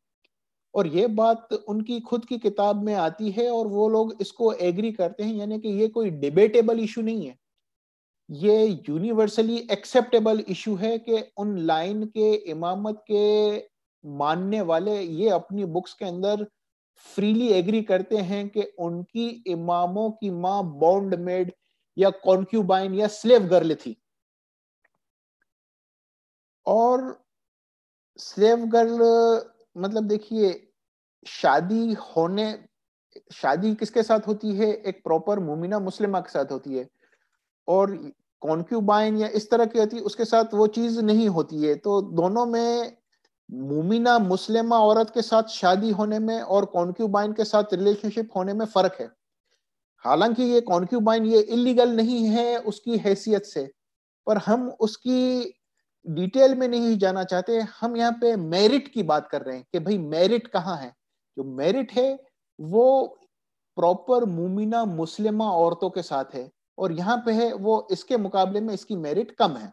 और ये बात उनकी खुद की किताब में आती है और वो लोग इसको एग्री करते हैं यानी कि ये कोई डिबेटेबल इशू नहीं है ये यूनिवर्सली एक्सेप्टेबल इशू है कि उन लाइन के इमामत के मानने वाले ये अपनी बुक्स के अंदर फ्रीली एग्री करते हैं कि उनकी इमामों की माँ बॉन्ड मेड या कॉन्क्यूबाइन या स्लेव गर्ल थी और स्लेव गर्ल मतलब देखिए शादी होने शादी किसके साथ होती है एक प्रॉपर मुमिना मुस्लिमा के साथ होती है और कॉन्क्यूबाइन या इस तरह की होती है उसके साथ वो चीज नहीं होती है तो दोनों में मुमिना मुस्लिमा औरत के साथ शादी होने में और कॉन्क्यूबाइन के साथ रिलेशनशिप होने में फर्क है हालांकि ये कॉन्क्यूबाइन ये इलीगल नहीं है उसकी हैसियत से पर हम उसकी डिटेल में नहीं जाना चाहते हम यहाँ पे मेरिट की बात कर रहे हैं कि भाई मेरिट कहाँ है जो मेरिट है वो प्रॉपर मुमिना मुस्लिमा औरतों के साथ है और यहाँ पे है वो इसके मुकाबले में इसकी मेरिट कम है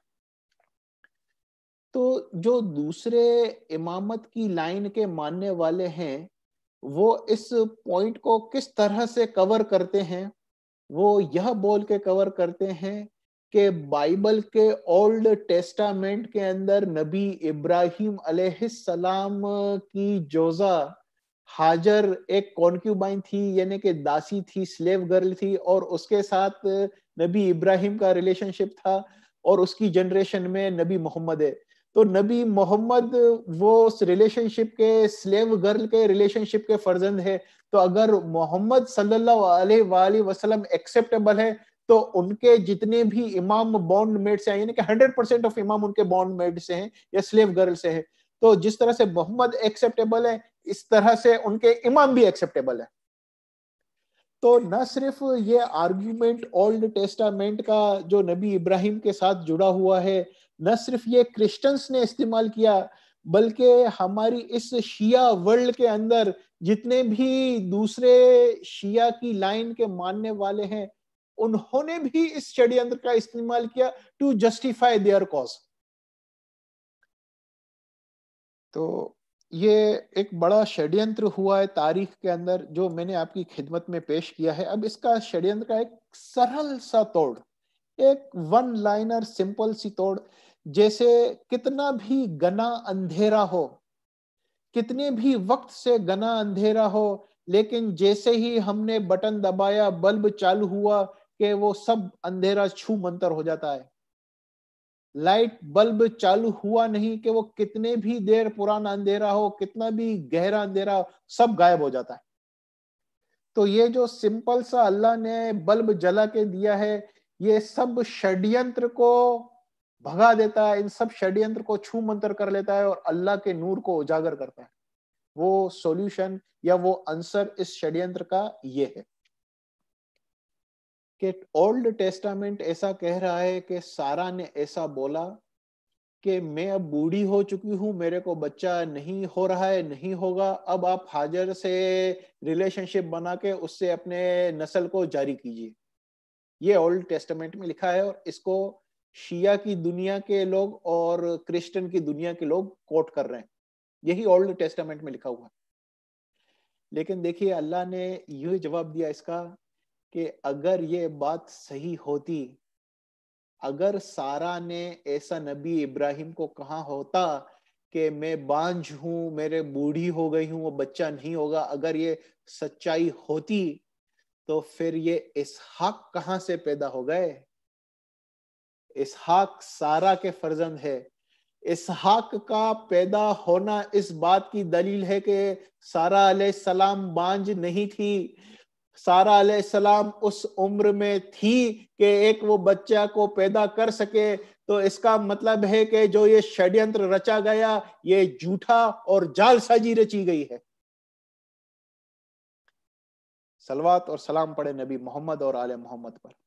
तो जो दूसरे इमामत की लाइन के मानने वाले हैं वो इस पॉइंट को किस तरह से कवर करते हैं वो यह बोल के कवर करते हैं कि बाइबल के ओल्ड टेस्टामेंट के अंदर नबी इब्राहिम अलैहिस्सलाम की जोजा हाजर एक कॉन्क्यूबाइन थी यानी कि दासी थी स्लेव गर्ल थी और उसके साथ नबी इब्राहिम का रिलेशनशिप था और उसकी जनरेशन में नबी मोहम्मद है तो नबी मोहम्मद वो उस रिलेशनशिप के स्लेव गर्ल के रिलेशनशिप के फर्जंद है तो अगर मोहम्मद सल्लल्लाहु वसल्लम एक्सेप्टेबल है तो उनके जितने भी इमाम बॉन्ड मेड से हैं यानी कि हंड्रेड परसेंट ऑफ इमाम उनके बॉन्ड मेड से हैं या स्लेव गर्ल से हैं तो जिस तरह से मोहम्मद एक्सेप्टेबल है इस तरह से उनके इमाम भी एक्सेप्टेबल है तो न सिर्फ ये आर्ग्यूमेंट ओल्ड टेस्टामेंट का जो नबी इब्राहिम के साथ जुड़ा हुआ है न सिर्फ ये क्रिश्चियंस ने इस्तेमाल किया बल्कि हमारी इस शिया वर्ल्ड के अंदर जितने भी दूसरे शिया की लाइन के मानने वाले हैं उन्होंने भी इस षड्यंत्र का इस्तेमाल किया टू जस्टिफाई देयर कॉज तो ये एक बड़ा षड्यंत्र हुआ है तारीख के अंदर जो मैंने आपकी खिदमत में पेश किया है अब इसका षड्यंत्र का एक सरल सा तोड़ एक वन लाइनर सिंपल सी तोड़ जैसे कितना भी गना अंधेरा हो कितने भी वक्त से गना अंधेरा हो लेकिन जैसे ही हमने बटन दबाया बल्ब चालू हुआ कि वो सब अंधेरा छू मंतर हो जाता है लाइट बल्ब चालू हुआ नहीं कि वो कितने भी देर पुराना अंधेरा हो कितना भी गहरा अंधेरा हो सब गायब हो जाता है तो ये जो सिंपल सा अल्लाह ने बल्ब जला के दिया है ये सब षड्यंत्र को भगा देता है इन सब षड्यंत्र को छू मंत्र कर लेता है और अल्लाह के नूर को उजागर करता है वो सॉल्यूशन या वो आंसर इस षड्यंत्र का ये है कि ओल्ड टेस्टामेंट ऐसा कह रहा है कि सारा ने ऐसा बोला कि मैं अब बूढ़ी हो चुकी हूं मेरे को बच्चा नहीं हो रहा है नहीं होगा अब आप हाजर से रिलेशनशिप बना के उससे अपने नस्ल को जारी कीजिए ये ओल्ड टेस्टामेंट में लिखा है और इसको शिया की दुनिया के लोग और क्रिश्चियन की दुनिया के लोग कोट कर रहे हैं यही ओल्ड टेस्टामेंट में लिखा हुआ लेकिन देखिए अल्लाह ने यह जवाब दिया इसका कि अगर ये बात सही होती अगर सारा ने ऐसा नबी इब्राहिम को कहा होता कि मैं बांझ हूं मेरे बूढ़ी हो गई हूं वो बच्चा नहीं होगा अगर ये सच्चाई होती तो फिर ये इसहाक कहाँ से पैदा हो गए इसहाक सारा के फर्जंद है इसहाक का पैदा होना इस बात की दलील है कि सारा सलाम बांझ नहीं थी सारा सलाम उस उम्र में थी कि एक वो बच्चा को पैदा कर सके तो इसका मतलब है कि जो ये षड्यंत्र रचा गया ये झूठा और जालसाजी रची गई है सलवात और सलाम पढ़े नबी मोहम्मद और आले मोहम्मद पर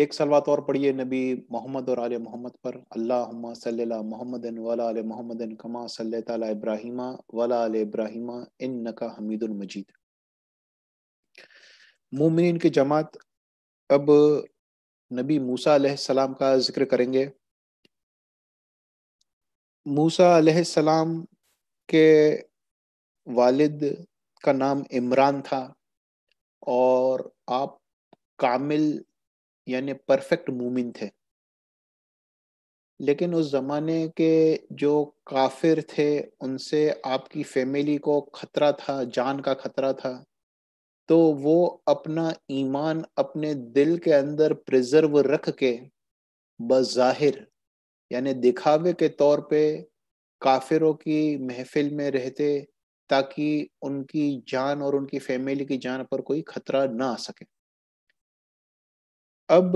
एक सलवा और पढ़िए नबी मोहम्मद और आल मोहम्मद पर अल्लाह सल्ला मोहम्मद वला आल मोहम्मद कमा सल्ला इब्राहिमा वला आल इब्राहिमा इन नका हमीदुल मजीद मोमिन की जमात अब नबी मूसा सलाम का जिक्र करेंगे मूसा सलाम के वालिद का नाम इमरान था और आप कामिल यानी परफेक्ट मोमिन थे लेकिन उस ज़माने के जो काफिर थे उनसे आपकी फैमिली को खतरा था जान का खतरा था तो वो अपना ईमान अपने दिल के अंदर प्रिजर्व रख के बज़ाहिर यानी दिखावे के तौर पे काफिरों की महफिल में रहते ताकि उनकी जान और उनकी फैमिली की जान पर कोई खतरा ना आ सके अब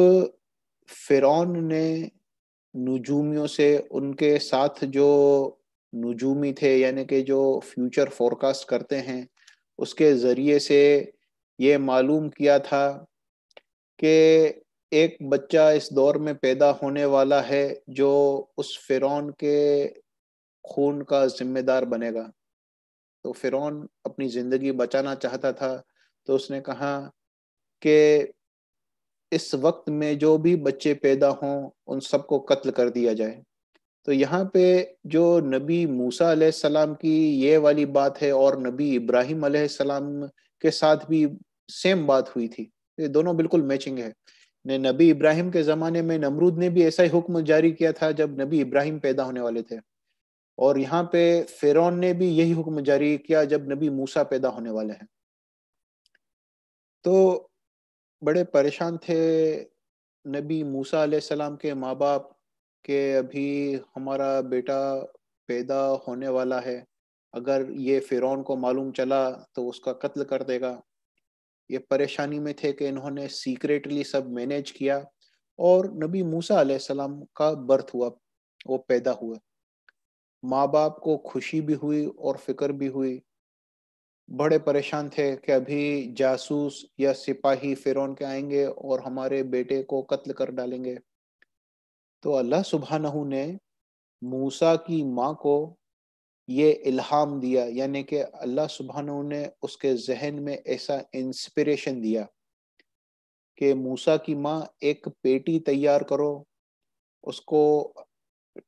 फिरौन ने नजूमियों से उनके साथ जो नजूमी थे यानी कि जो फ्यूचर फोरकास्ट करते हैं उसके ज़रिए से ये मालूम किया था कि एक बच्चा इस दौर में पैदा होने वाला है जो उस फिरौन के खून का जिम्मेदार बनेगा तो फिरौन अपनी ज़िंदगी बचाना चाहता था तो उसने कहा कि इस वक्त में जो भी बच्चे पैदा हों उन सबको कत्ल कर दिया जाए तो यहाँ पे जो नबी मूसा सलाम की ये वाली बात है और नबी इब्राहिम सलाम के साथ भी सेम बात हुई थी ये दोनों बिल्कुल मैचिंग है ने नबी इब्राहिम के ज़माने में नमरूद ने भी ऐसा ही हुक्म जारी किया था जब नबी इब्राहिम पैदा होने वाले थे और यहाँ पे फिरौन ने भी यही हुक्म जारी किया जब नबी मूसा पैदा होने वाले हैं तो बड़े परेशान थे नबी मूसा सलाम के माँ बाप के अभी हमारा बेटा पैदा होने वाला है अगर ये फ़िरौन को मालूम चला तो उसका कत्ल कर देगा ये परेशानी में थे कि इन्होंने सीक्रेटली सब मैनेज किया और नबी मूसा सलाम का बर्थ हुआ वो पैदा हुआ माँ बाप को खुशी भी हुई और फिक्र भी हुई बड़े परेशान थे कि अभी जासूस या सिपाही फिरौन के आएंगे और हमारे बेटे को कत्ल कर डालेंगे तो अल्लाह सुबहानहू ने मूसा की माँ को ये इल्हाम दिया यानी कि अल्लाह सुबहानहू ने उसके जहन में ऐसा इंस्पिरेशन दिया कि मूसा की माँ एक पेटी तैयार करो उसको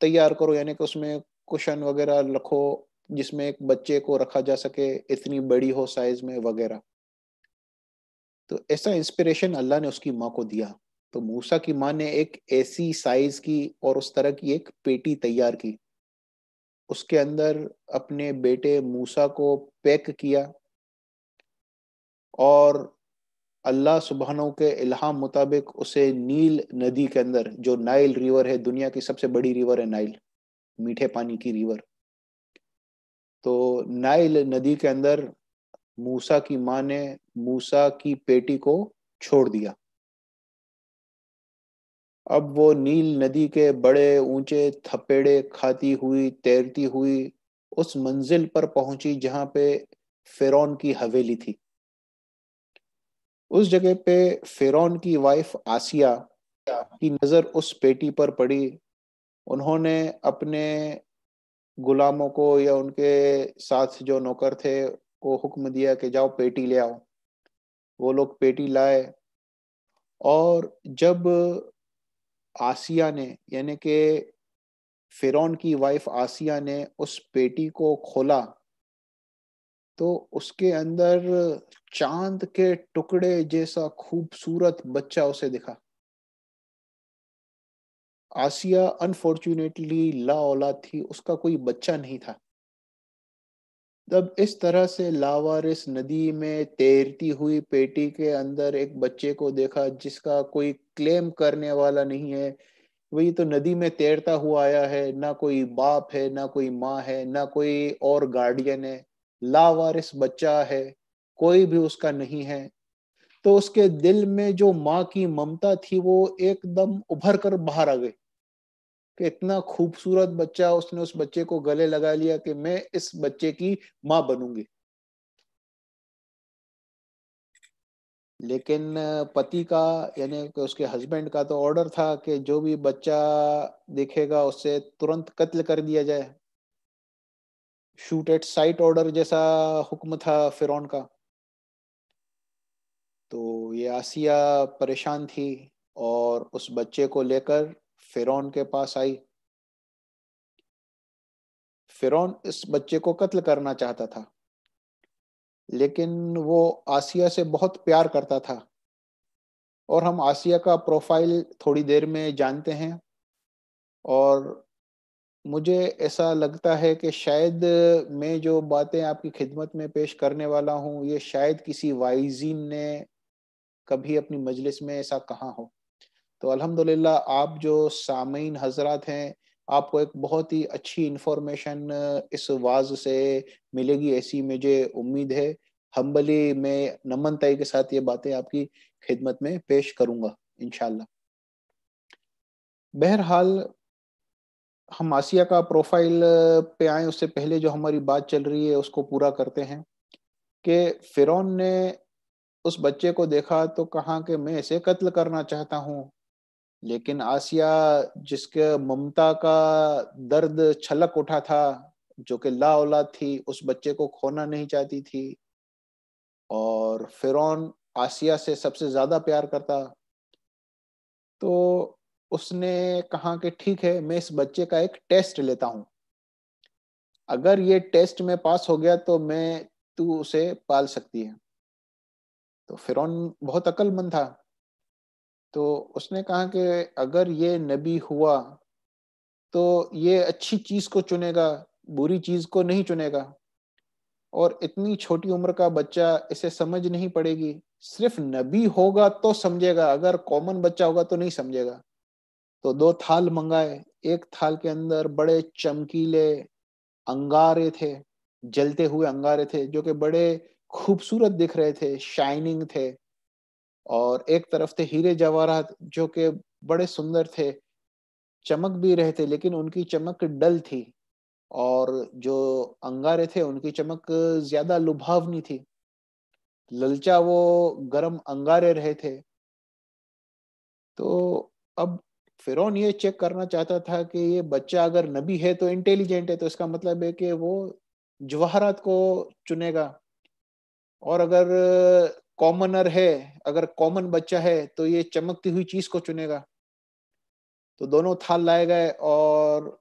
तैयार करो यानी कि उसमें कुशन वगैरह रखो जिसमें एक बच्चे को रखा जा सके इतनी बड़ी हो साइज में वगैरह तो ऐसा इंस्पिरेशन अल्लाह ने उसकी माँ को दिया तो मूसा की माँ ने एक ऐसी साइज की और उस तरह की एक पेटी तैयार की उसके अंदर अपने बेटे मूसा को पैक किया और अल्लाह सुबहानों के इल्हाम मुताबिक उसे नील नदी के अंदर जो नाइल रिवर है दुनिया की सबसे बड़ी रिवर है नाइल मीठे पानी की रिवर नाइल नदी के अंदर मूसा की मां ने मूसा की पेटी को छोड़ दिया अब वो नील नदी के बड़े ऊंचे थपेड़े खाती हुई तैरती हुई उस मंजिल पर पहुंची जहां पे फेरोन की हवेली थी उस जगह पे फेरोन की वाइफ आसिया की नजर उस पेटी पर पड़ी उन्होंने अपने गुलामों को या उनके साथ जो नौकर थे को हुक्म दिया कि जाओ पेटी ले आओ वो लोग पेटी लाए और जब आसिया ने यानी कि फिरौन की वाइफ आसिया ने उस पेटी को खोला तो उसके अंदर चांद के टुकड़े जैसा खूबसूरत बच्चा उसे दिखा आसिया अनफॉर्चुनेटली ला औला थी उसका कोई बच्चा नहीं था तब इस तरह से लावारिस नदी में तैरती हुई पेटी के अंदर एक बच्चे को देखा जिसका कोई क्लेम करने वाला नहीं है वही तो नदी में तैरता हुआ आया है ना कोई बाप है ना कोई माँ है ना कोई और गार्डियन है लावारिस बच्चा है कोई भी उसका नहीं है तो उसके दिल में जो माँ की ममता थी वो एकदम उभर कर बाहर आ गई कि इतना खूबसूरत बच्चा उसने उस बच्चे को गले लगा लिया कि मैं इस बच्चे की माँ बनूंगी लेकिन पति का यानी उसके हस्बैंड का तो ऑर्डर था कि जो भी बच्चा देखेगा उसे तुरंत कत्ल कर दिया जाए शूट एट साइट ऑर्डर जैसा हुक्म था फिरौन का तो ये आसिया परेशान थी और उस बच्चे को लेकर फिरौन के पास आई फिरौन इस बच्चे को कत्ल करना चाहता था लेकिन वो आसिया से बहुत प्यार करता था और हम आसिया का प्रोफाइल थोड़ी देर में जानते हैं और मुझे ऐसा लगता है कि शायद मैं जो बातें आपकी खिदमत में पेश करने वाला हूँ ये शायद किसी वाइजीन ने कभी अपनी मजलिस में ऐसा कहाँ हो तो अल्हम्दुलिल्लाह आप जो सामीन हजरत हैं आपको एक बहुत ही अच्छी इंफॉर्मेशन इस वाज से मिलेगी ऐसी मुझे उम्मीद है हम्बली मैं तई के साथ ये बातें आपकी खिदमत में पेश करूँगा इनशाला बहरहाल हम आसिया का प्रोफाइल पे आए उससे पहले जो हमारी बात चल रही है उसको पूरा करते हैं कि फिरौन ने उस बच्चे को देखा तो कहा कि मैं इसे कत्ल करना चाहता हूँ लेकिन आसिया जिसके ममता का दर्द छलक उठा था जो कि ला औलाद थी उस बच्चे को खोना नहीं चाहती थी और फिरौन आसिया से सबसे ज्यादा प्यार करता तो उसने कहा कि ठीक है मैं इस बच्चे का एक टेस्ट लेता हूँ अगर ये टेस्ट में पास हो गया तो मैं तू उसे पाल सकती है तो फिर बहुत अक्लमंद था तो उसने कहा कि अगर ये नबी हुआ तो ये अच्छी चीज को चुनेगा बुरी चीज को नहीं चुनेगा और इतनी छोटी उम्र का बच्चा इसे समझ नहीं पड़ेगी सिर्फ नबी होगा तो समझेगा अगर कॉमन बच्चा होगा तो नहीं समझेगा तो दो थाल मंगाए एक थाल के अंदर बड़े चमकीले अंगारे थे जलते हुए अंगारे थे जो कि बड़े खूबसूरत दिख रहे थे शाइनिंग थे और एक तरफ थे हीरे जवाहरात जो कि बड़े सुंदर थे चमक भी रहे थे लेकिन उनकी चमक डल थी और जो अंगारे थे उनकी चमक ज्यादा लुभावनी थी ललचा वो गरम अंगारे रहे थे तो अब फिर ये चेक करना चाहता था कि ये बच्चा अगर नबी है तो इंटेलिजेंट है तो इसका मतलब है कि वो जवाहरात को चुनेगा और अगर कॉमनर है अगर कॉमन बच्चा है तो ये चमकती हुई चीज को चुनेगा तो दोनों थाल लाए गए और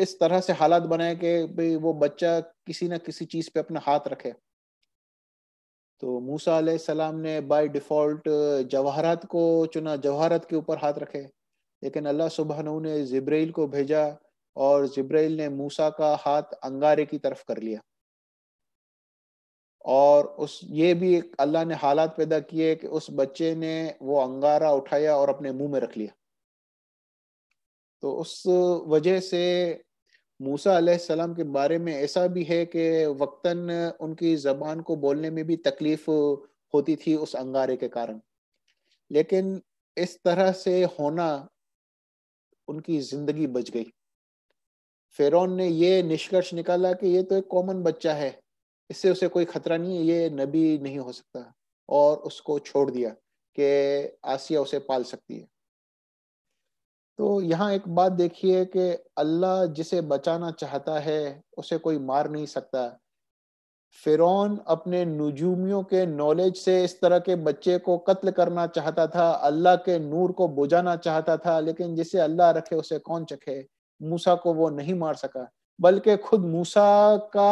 इस तरह से हालात बनाए कि भाई वो बच्चा किसी ना किसी चीज पे अपना हाथ रखे तो मूसा सलाम ने बाय डिफॉल्ट जवाहरात को चुना जवाहरात के ऊपर हाथ रखे लेकिन अल्लाह सुबहानू ने जिब्राइल को भेजा और जिब्राइल ने मूसा का हाथ अंगारे की तरफ कर लिया और उस ये भी एक अल्लाह ने हालात पैदा किए कि उस बच्चे ने वो अंगारा उठाया और अपने मुंह में रख लिया तो उस वजह से मूसा अलैहिस्सलाम के बारे में ऐसा भी है कि वक्तन उनकी ज़बान को बोलने में भी तकलीफ होती थी उस अंगारे के कारण लेकिन इस तरह से होना उनकी ज़िंदगी बच गई फिरौन ने ये निष्कर्ष निकाला कि ये तो एक कॉमन बच्चा है इससे उसे कोई खतरा नहीं है ये नबी नहीं हो सकता और उसको छोड़ दिया कि आसिया उसे पाल सकती है तो यहाँ एक बात देखिए कि अल्लाह जिसे बचाना चाहता है उसे कोई मार नहीं सकता फिरौन अपने नजूमियों के नॉलेज से इस तरह के बच्चे को कत्ल करना चाहता था अल्लाह के नूर को बुझाना चाहता था लेकिन जिसे अल्लाह रखे उसे कौन चखे मूसा को वो नहीं मार सका बल्कि खुद मूसा का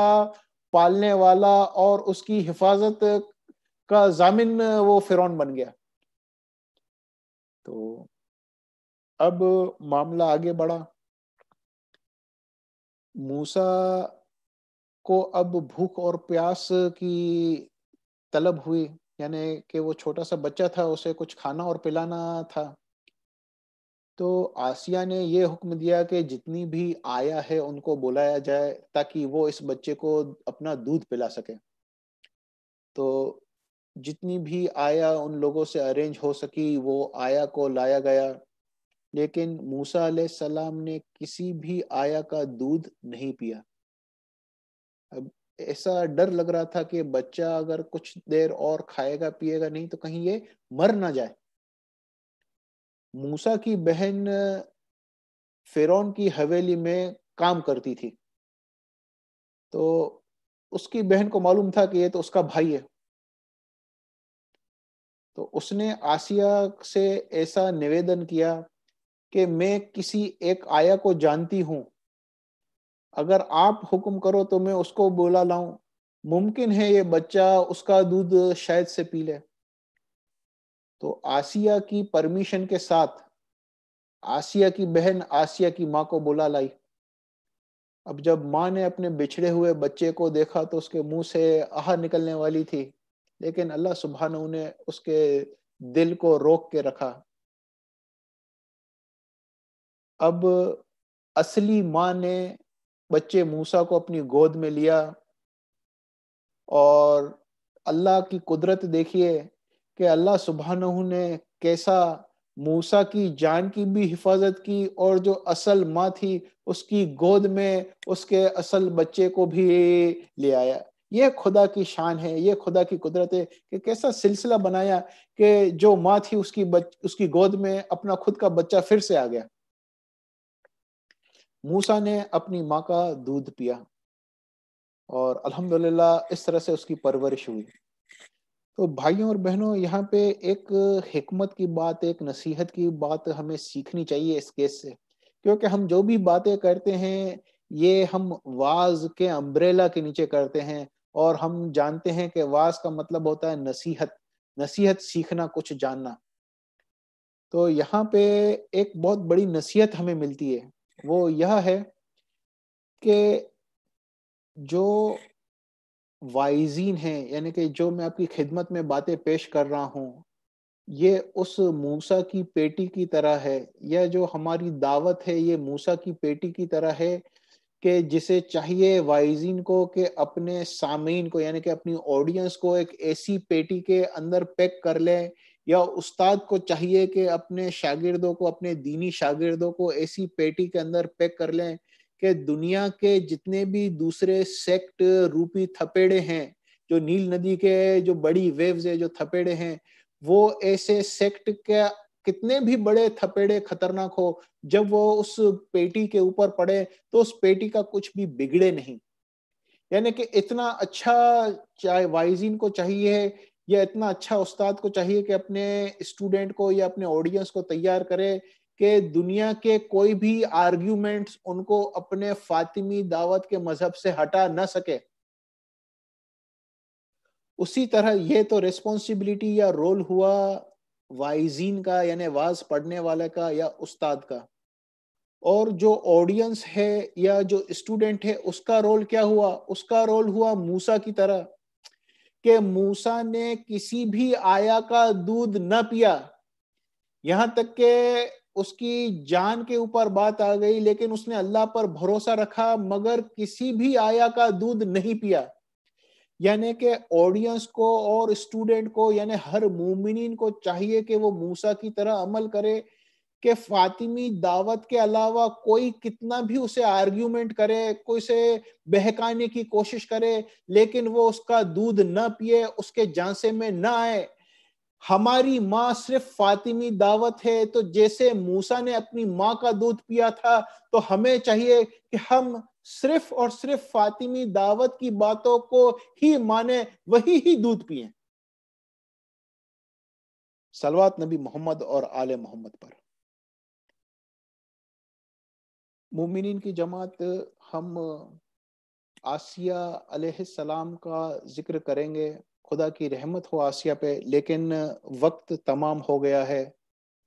पालने वाला और उसकी हिफाजत का जामिन वो फिरौन बन गया तो अब मामला आगे बढ़ा मूसा को अब भूख और प्यास की तलब हुई यानी कि वो छोटा सा बच्चा था उसे कुछ खाना और पिलाना था तो आसिया ने ये हुक्म दिया कि जितनी भी आया है उनको बुलाया जाए ताकि वो इस बच्चे को अपना दूध पिला सके तो जितनी भी आया उन लोगों से अरेंज हो सकी वो आया को लाया गया लेकिन मूसा सलाम ने किसी भी आया का दूध नहीं पिया अब ऐसा डर लग रहा था कि बच्चा अगर कुछ देर और खाएगा पिएगा नहीं तो कहीं ये मर ना जाए मूसा की बहन फेरौन की हवेली में काम करती थी तो उसकी बहन को मालूम था कि ये तो उसका भाई है तो उसने आसिया से ऐसा निवेदन किया कि मैं किसी एक आया को जानती हूं अगर आप हुक्म करो तो मैं उसको बोला लाऊं मुमकिन है ये बच्चा उसका दूध शायद से पी ले तो आसिया की परमिशन के साथ आसिया की बहन आसिया की माँ को बुला लाई अब जब माँ ने अपने बिछड़े हुए बच्चे को देखा तो उसके मुंह से आह निकलने वाली थी लेकिन अल्लाह सुबहान ने उसके दिल को रोक के रखा अब असली माँ ने बच्चे मूसा को अपनी गोद में लिया और अल्लाह की कुदरत देखिए कि अल्लाह सुबह ने कैसा मूसा की जान की भी हिफाजत की और जो असल माँ थी उसकी गोद में उसके असल बच्चे को भी ले आया ये खुदा की शान है ये खुदा की कुदरत है कि कैसा सिलसिला बनाया कि जो माँ थी उसकी बच, उसकी गोद में अपना खुद का बच्चा फिर से आ गया मूसा ने अपनी माँ का दूध पिया और अल्हम्दुलिल्लाह इस तरह से उसकी परवरिश हुई तो भाइयों और बहनों यहाँ पे एक हमत की बात एक नसीहत की बात हमें सीखनी चाहिए इस केस से क्योंकि हम जो भी बातें करते हैं ये हम वाज के अम्ब्रेला के नीचे करते हैं और हम जानते हैं कि वाज का मतलब होता है नसीहत नसीहत सीखना कुछ जानना तो यहाँ पे एक बहुत बड़ी नसीहत हमें मिलती है वो यह है कि जो वाइजीन हैं यानी कि जो मैं आपकी खिदमत में बातें पेश कर रहा हूँ ये उस मूसा की पेटी की तरह है यह जो हमारी दावत है ये मूसा की पेटी की तरह है कि जिसे चाहिए वाइजीन को कि अपने सामीन को यानी कि अपनी ऑडियंस को एक ऐसी पेटी के अंदर पैक कर ले या उस्ताद को चाहिए कि अपने शागिर्दों को अपने दीनी शागिर्दों को ऐसी पेटी के अंदर पैक कर लें कि दुनिया के जितने भी दूसरे सेक्ट रूपी थपेड़े हैं जो नील नदी के जो बड़ी वेव्स है जो थपेड़े हैं वो ऐसे सेक्ट के कितने भी बड़े थपेड़े खतरनाक हो जब वो उस पेटी के ऊपर पड़े तो उस पेटी का कुछ भी बिगड़े नहीं यानी कि इतना अच्छा चाहे वाइजिन को चाहिए या इतना अच्छा उस्ताद को चाहिए कि अपने स्टूडेंट को या अपने ऑडियंस को तैयार करे कि दुनिया के कोई भी आर्ग्यूमेंट्स उनको अपने फातिमी दावत के मजहब से हटा न सके उसी तरह ये तो रिस्पॉन्सिबिलिटी या रोल हुआ वाइजीन का यानी वाज पढ़ने वाले का या उस्ताद का और जो ऑडियंस है या जो स्टूडेंट है उसका रोल क्या हुआ उसका रोल हुआ मूसा की तरह कि मूसा ने किसी भी आया का दूध न पिया यहाँ तक के उसकी जान के ऊपर बात आ गई लेकिन उसने अल्लाह पर भरोसा रखा मगर किसी भी आया का दूध नहीं पिया यानी कि ऑडियंस को और स्टूडेंट को यानी हर मोमिन को चाहिए कि वो मूसा की तरह अमल करे कि फातिमी दावत के अलावा कोई कितना भी उसे आर्ग्यूमेंट करे कोई उसे बहकाने की कोशिश करे लेकिन वो उसका दूध न पिए उसके झांसे में ना आए हमारी माँ सिर्फ फातिमी दावत है तो जैसे मूसा ने अपनी माँ का दूध पिया था तो हमें चाहिए कि हम सिर्फ और सिर्फ फातिमी दावत की बातों को ही माने वही ही दूध पिए सलवात नबी मोहम्मद और आले मोहम्मद पर मुमिन की जमात हम आसिया सलाम का जिक्र करेंगे खुदा की रहमत हो आसिया पे लेकिन वक्त तमाम हो गया है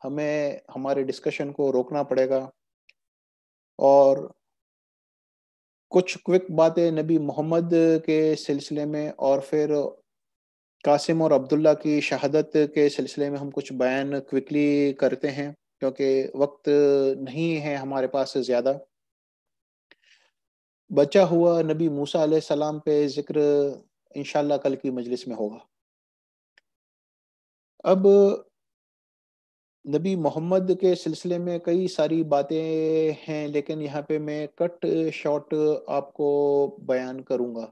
हमें हमारे डिस्कशन को रोकना पड़ेगा और कुछ क्विक बातें नबी मोहम्मद के सिलसिले में और फिर कासिम और अब्दुल्ला की शहादत के सिलसिले में हम कुछ बयान क्विकली करते हैं क्योंकि वक्त नहीं है हमारे पास ज़्यादा बचा हुआ नबी मूसा सलाम पे जिक्र इनशाला कल की मजलिस में होगा अब नबी मोहम्मद के सिलसिले में कई सारी बातें हैं लेकिन यहाँ पे मैं कट शॉर्ट आपको बयान करूँगा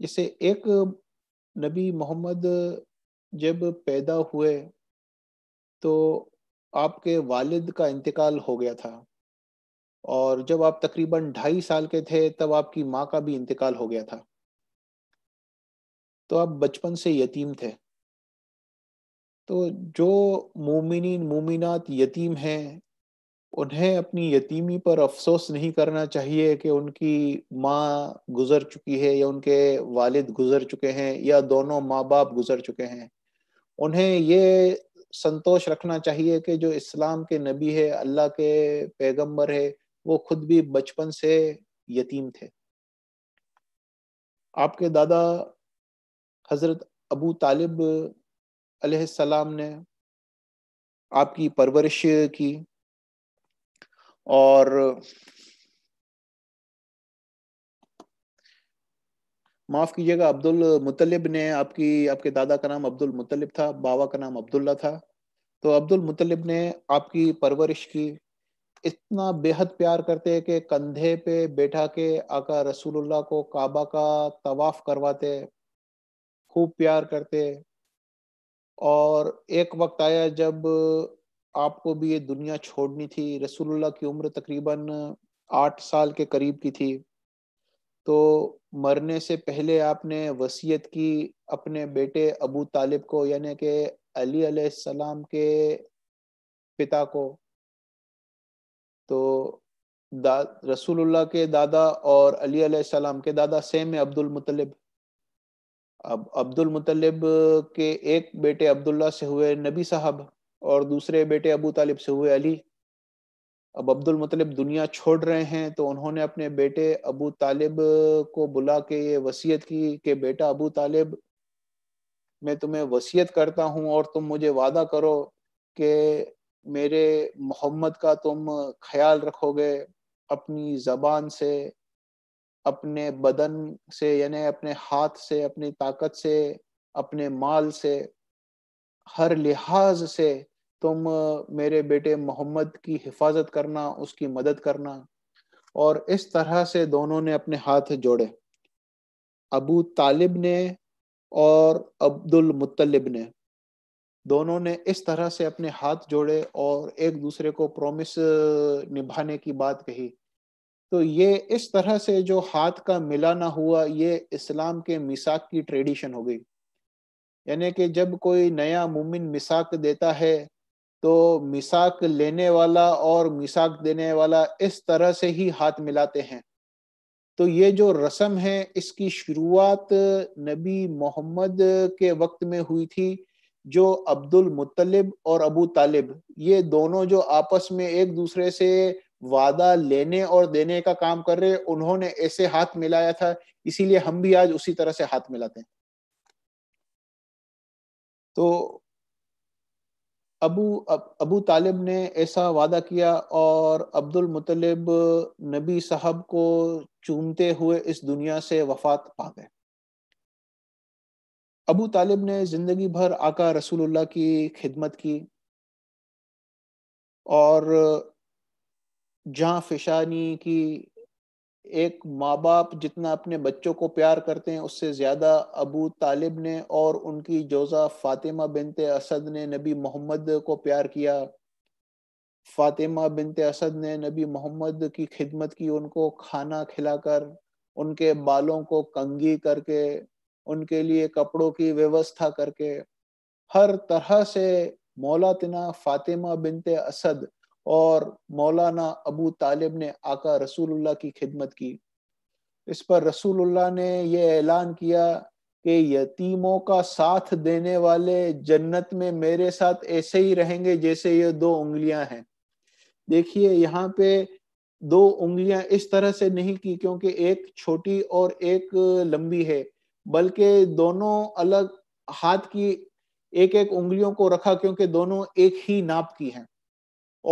जैसे एक नबी मोहम्मद जब पैदा हुए तो आपके वालिद का इंतकाल हो गया था और जब आप तकरीबन ढाई साल के थे तब आपकी माँ का भी इंतकाल हो गया था तो आप बचपन से यतीम थे तो जो मोमिन मोमिनत यतीम हैं उन्हें अपनी यतीमी पर अफसोस नहीं करना चाहिए कि उनकी माँ गुजर चुकी है या उनके वालिद गुजर चुके हैं या दोनों माँ बाप गुजर चुके हैं उन्हें ये संतोष रखना चाहिए कि जो इस्लाम के नबी है अल्लाह के पैगंबर है वो खुद भी बचपन से यतीम थे आपके दादा हजरत अबू तालिब सलाम ने आपकी परवरिश की और माफ कीजिएगा अब्दुल मुतलिब ने आपकी आपके दादा का नाम अब्दुल मुतलिब था बाबा का नाम अब्दुल्ला था तो अब्दुल मुतलिब ने आपकी परवरिश की इतना बेहद प्यार करते हैं कि कंधे पे बैठा के आका रसूलुल्लाह को काबा का तवाफ करवाते खूब प्यार करते और एक वक्त आया जब आपको भी ये दुनिया छोड़नी थी रसूलुल्लाह की उम्र तकरीबन आठ साल के करीब की थी तो मरने से पहले आपने वसीयत की अपने बेटे अबू तालिब को यानी के अली सलाम के पिता को तो दा रसूलुल्लाह के दादा और अली सलाम के दादा सेम है अब्दुल मुतलिब अब अब्दुल मुतलिब के एक बेटे अब्दुल्ला से हुए नबी साहब और दूसरे बेटे अबू तालिब से हुए अली अब अब्दुल मुतलिब दुनिया छोड़ रहे हैं तो उन्होंने अपने बेटे अबू तालिब को बुला के ये वसीयत की कि बेटा अबू तालिब मैं तुम्हें वसीयत करता हूँ और तुम मुझे वादा करो कि मेरे मोहम्मद का तुम ख्याल रखोगे अपनी जबान से अपने बदन से यानी अपने हाथ से अपनी ताकत से अपने माल से हर लिहाज से तुम मेरे बेटे मोहम्मद की हिफाजत करना उसकी मदद करना और इस तरह से दोनों ने अपने हाथ जोड़े अबू तालिब ने और अब्दुल मुतलिब ने दोनों ने इस तरह से अपने हाथ जोड़े और एक दूसरे को प्रोमिस निभाने की बात कही तो ये इस तरह से जो हाथ का मिलाना हुआ ये इस्लाम के मिसाक की ट्रेडिशन हो गई यानी कि जब कोई नया मुमिन मिसाक देता है तो मिसाक लेने वाला और मिसाक देने वाला इस तरह से ही हाथ मिलाते हैं तो ये जो रसम है इसकी शुरुआत नबी मोहम्मद के वक्त में हुई थी जो अब्दुल मुतलिब और अबू तालिब ये दोनों जो आपस में एक दूसरे से वादा लेने और देने का काम कर रहे उन्होंने ऐसे हाथ मिलाया था इसीलिए हम भी आज उसी तरह से हाथ मिलाते हैं तो अबू अब, अबू तालिब ने ऐसा वादा किया और अब्दुल मुतलिब नबी साहब को चूमते हुए इस दुनिया से वफात पा गए अबू तालिब ने जिंदगी भर आका रसूलुल्लाह की खिदमत की और जहाँ फिशानी की एक माँ बाप जितना अपने बच्चों को प्यार करते हैं उससे ज़्यादा अबू तालिब ने और उनकी जोजा फातिमा बिनते असद ने नबी मोहम्मद को प्यार किया फातिमा बिनते असद ने नबी मोहम्मद की खिदमत की उनको खाना खिलाकर उनके बालों को कंगी करके उनके लिए कपड़ों की व्यवस्था करके हर तरह से मौलातना फातिमा बिनते असद और मौलाना अबू तालिब ने आका रसूलुल्लाह की खिदमत की इस पर रसूलुल्लाह ने यह ऐलान किया कि यतीमों का साथ देने वाले जन्नत में मेरे साथ ऐसे ही रहेंगे जैसे ये दो उंगलियां हैं देखिए यहाँ पे दो उंगलियां इस तरह से नहीं की क्योंकि एक छोटी और एक लंबी है बल्कि दोनों अलग हाथ की एक एक उंगलियों को रखा क्योंकि दोनों एक ही नाप की हैं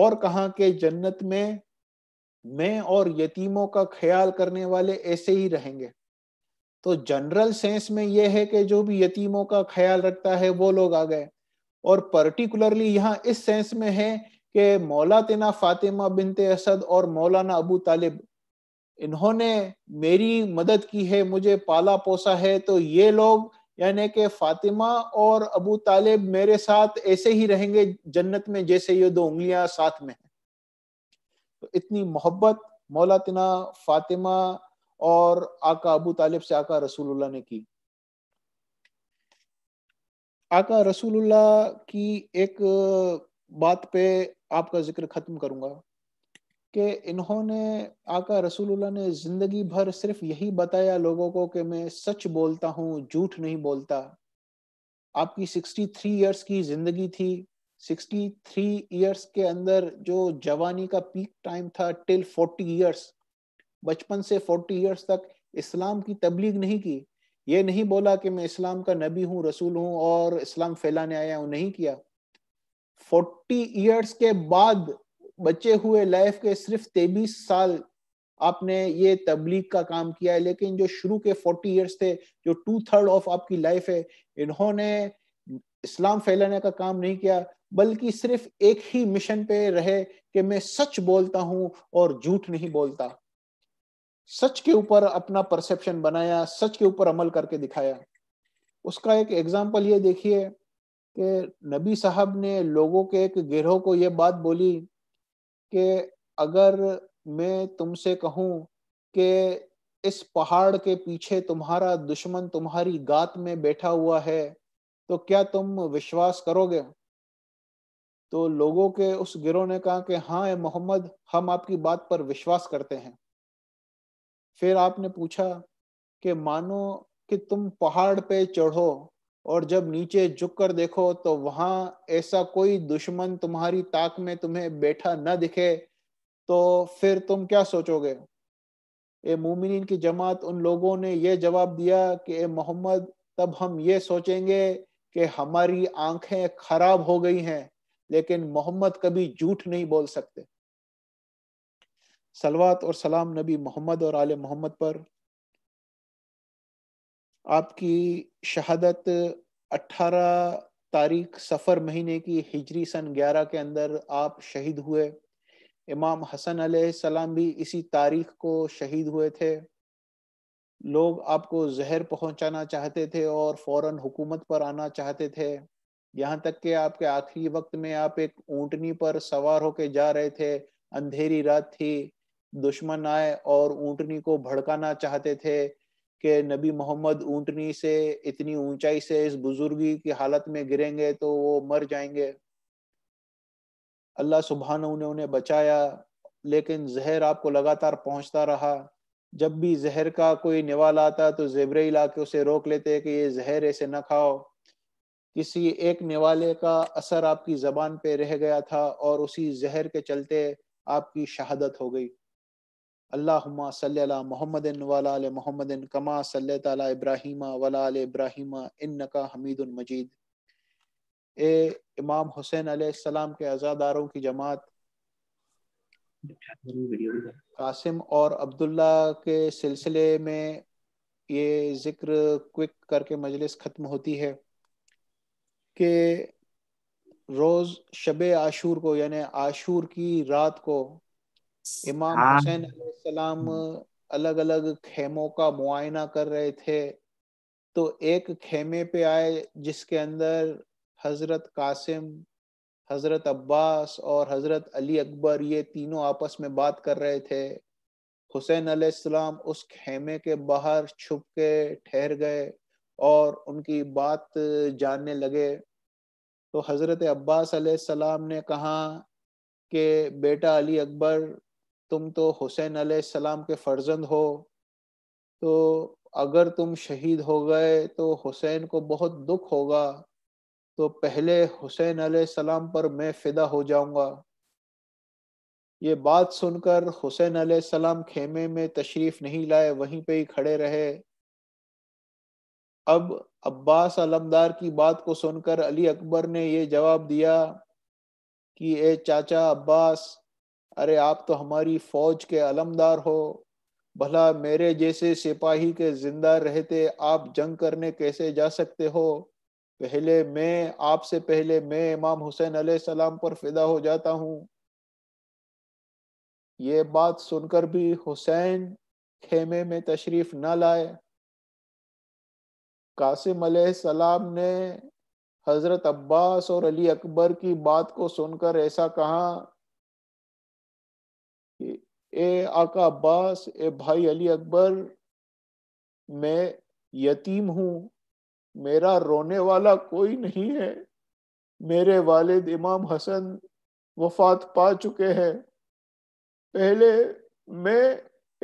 और कहा कि जन्नत में मैं और यतीमों का ख्याल करने वाले ऐसे ही रहेंगे तो जनरल सेंस में यह है कि जो भी यतीमों का ख्याल रखता है वो लोग आ गए और पर्टिकुलरली यहाँ इस सेंस में है कि मौलातना फातिमा बिनते असद और मौलाना अबू तालिब इन्होंने मेरी मदद की है मुझे पाला पोसा है तो ये लोग यानी कि फातिमा और अबू तालिब मेरे साथ ऐसे ही रहेंगे जन्नत में जैसे ये दो उंगलियां साथ में हैं तो इतनी मोहब्बत मौलातना फातिमा और आका अबू तालिब से आका रसूलुल्लाह ने की आका रसूलुल्लाह की एक बात पे आपका जिक्र खत्म करूंगा कि इन्होंने आका रसूलुल्लाह ने जिंदगी भर सिर्फ यही बताया लोगों को कि मैं सच बोलता हूँ झूठ नहीं बोलता आपकी 63 ईयर्स की जिंदगी थी 63 ईयर्स के अंदर जो जवानी का पीक टाइम था टिल 40 ईयर्स बचपन से 40 ईयर्स तक इस्लाम की तबलीग नहीं की ये नहीं बोला कि मैं इस्लाम का नबी हूँ रसूल हूँ और इस्लाम फैलाने आया हूँ नहीं किया फोर्टी ईयर्स के बाद बचे हुए लाइफ के सिर्फ तेबीस साल आपने ये तबलीग का काम किया है लेकिन जो शुरू के फोर्टी ईयर्स थे जो टू थर्ड ऑफ आपकी लाइफ है इन्होंने इस्लाम फैलाने का काम नहीं किया बल्कि सिर्फ एक ही मिशन पे रहे कि मैं सच बोलता हूँ और झूठ नहीं बोलता सच के ऊपर अपना परसेप्शन बनाया सच के ऊपर अमल करके दिखाया उसका एक एग्जाम्पल ये देखिए कि नबी साहब ने लोगों के एक गिरोह को यह बात बोली कि अगर मैं तुमसे कहूं कि इस पहाड़ के पीछे तुम्हारा दुश्मन तुम्हारी गात में बैठा हुआ है तो क्या तुम विश्वास करोगे तो लोगों के उस गिरोह ने कहा कि हाँ ए मोहम्मद हम आपकी बात पर विश्वास करते हैं फिर आपने पूछा कि मानो कि तुम पहाड़ पे चढ़ो और जब नीचे झुक कर देखो तो वहां ऐसा कोई दुश्मन तुम्हारी ताक में तुम्हें बैठा न दिखे तो फिर तुम क्या सोचोगे ए मोमिन की जमात उन लोगों ने यह जवाब दिया कि ए मोहम्मद तब हम ये सोचेंगे कि हमारी आंखें खराब हो गई हैं लेकिन मोहम्मद कभी झूठ नहीं बोल सकते सलवात और सलाम नबी मोहम्मद और आले मोहम्मद पर आपकी शहादत 18 तारीख सफ़र महीने की हिजरी सन 11 के अंदर आप शहीद हुए इमाम हसन सलाम भी इसी तारीख को शहीद हुए थे लोग आपको जहर पहुंचाना चाहते थे और फौरन हुकूमत पर आना चाहते थे यहाँ तक कि आपके आखिरी वक्त में आप एक ऊँटनी पर सवार होके जा रहे थे अंधेरी रात थी दुश्मन आए और ऊँटनी को भड़काना चाहते थे कि नबी मोहम्मद ऊंटनी से इतनी ऊंचाई से इस बुजुर्गी की हालत में गिरेंगे तो वो मर जाएंगे अल्लाह सुबहान ने उन्हें बचाया लेकिन जहर आपको लगातार पहुंचता रहा जब भी जहर का कोई निवाल आता तो जेबरे आके उसे रोक लेते कि ये जहर ऐसे ना खाओ किसी एक निवाले का असर आपकी जबान पे रह गया था और उसी जहर के चलते आपकी शहादत हो गई अल्लाहुम्मा सल्ली अला मोहम्मद कमा सल अला इब्राहिम इब्राहिम इन्नका हमीदुल मजीद ए इमाम हुसैन अलैहिस्सलाम के अजादारों की जमात कासिम और अब्दुल्ला के सिलसिले में ये जिक्र क्विक करके मजलिस ख़त्म होती है कि रोज़ शब आशूर को यानी आशूर की रात को इमाम हाँ। हुसैन सलाम अलग अलग खेमों का मुआयना कर रहे थे तो एक खेमे पे आए जिसके अंदर हजरत कासिम हजरत अब्बास और हजरत अली अकबर ये तीनों आपस में बात कर रहे थे हुसैन अलैहिस्सलाम उस खेमे के बाहर छुप के ठहर गए और उनकी बात जानने लगे तो हज़रत अब्बास अलैहिस्सलाम ने कहा कि बेटा अली अकबर तुम तो हुसैन सलाम के फर्जंद हो तो अगर तुम शहीद हो गए तो हुसैन को बहुत दुख होगा तो पहले हुसैन सलाम पर मैं फिदा हो जाऊंगा ये बात सुनकर हुसैन सलाम खेमे में तशरीफ नहीं लाए वहीं पे ही खड़े रहे अब अब्बास अलमदार की बात को सुनकर अली अकबर ने ये जवाब दिया कि ए चाचा अब्बास अरे आप तो हमारी फौज के अलमदार हो भला मेरे जैसे सिपाही के जिंदा रहते आप जंग करने कैसे जा सकते हो पहले मैं आपसे पहले मैं इमाम हुसैन सलाम पर फिदा हो जाता हूँ ये बात सुनकर भी हुसैन खेमे में तशरीफ न लाए कासिम सलाम ने हजरत अब्बास और अली अकबर की बात को सुनकर ऐसा कहा ए आका अब्बास ए भाई अली अकबर मैं यतीम हूँ मेरा रोने वाला कोई नहीं है मेरे वालिद इमाम हसन वफात पा चुके हैं पहले मैं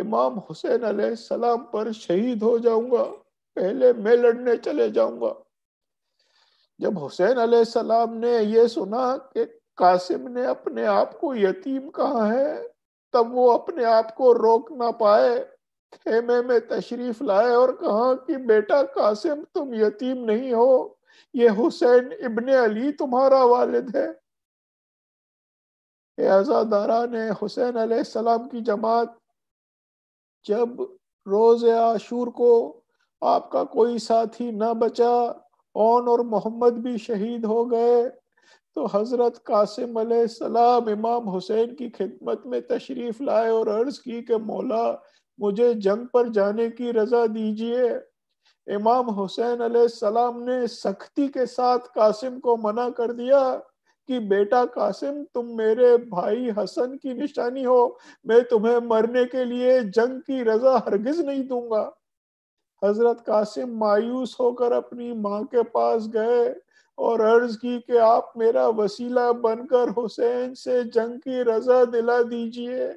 इमाम हुसैन सलाम पर शहीद हो जाऊंगा पहले मैं लड़ने चले जाऊंगा जब हुसैन सलाम ने यह सुना कि कासिम ने अपने आप को यतीम कहा है तब वो अपने आप को रोक ना पाए खेमे में तशरीफ लाए और कहा कि बेटा कासिम तुम यतीम नहीं हो ये हुसैन इब्ने अली तुम्हारा वालिद है आजादारा ने हुसैन सलाम की जमात जब रोज आशूर को आपका कोई साथी ना बचा ओन और मोहम्मद भी शहीद हो गए तो हजरत कासिम सलाम इमाम हुसैन की खिदमत में तशरीफ लाए और अर्ज की के मौला मुझे जंग पर जाने की रजा दीजिए इमाम हुसैन सलाम ने सख्ती के साथ कासिम को मना कर दिया कि बेटा कासिम तुम मेरे भाई हसन की निशानी हो मैं तुम्हें मरने के लिए जंग की रजा हरगिज नहीं दूंगा हजरत कासिम मायूस होकर अपनी माँ के पास गए और अर्ज की कि आप मेरा वसीला बनकर हुसैन से जंग की रजा दिला दीजिए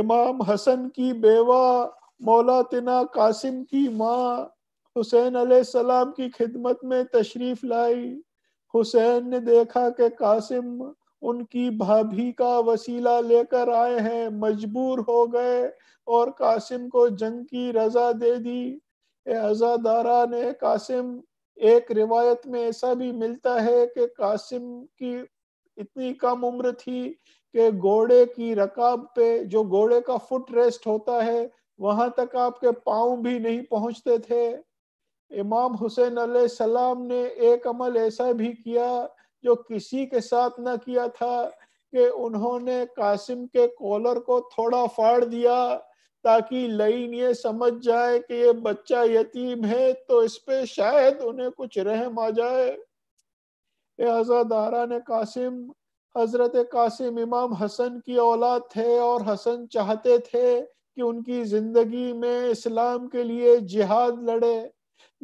इमाम हसन की बेवा मौला तना कासिम की माँ हुसैन सलाम की खिदमत में तशरीफ लाई हुसैन ने देखा कि कासिम उनकी भाभी का वसीला लेकर आए हैं मजबूर हो गए और कासिम को जंग की रजा दे दी अजादारा ने कासिम एक रिवायत में ऐसा भी मिलता है कि कासिम की इतनी कम उम्र थी कि घोड़े की रकाब पे जो घोड़े का फुट रेस्ट होता है वहां तक आपके पाँव भी नहीं पहुंचते थे इमाम हुसैन सलाम ने एक अमल ऐसा भी किया जो किसी के साथ ना किया था कि उन्होंने कासिम के कॉलर को थोड़ा फाड़ दिया ताकि लईन ये समझ जाए कि ये बच्चा यतीम है तो इस पे शायद उन्हें कुछ रहम आ जाए लिहाजा दारा ने कासिम हजरत कासिम इमाम हसन की औलाद थे और हसन चाहते थे कि उनकी ज़िंदगी में इस्लाम के लिए जिहाद लड़े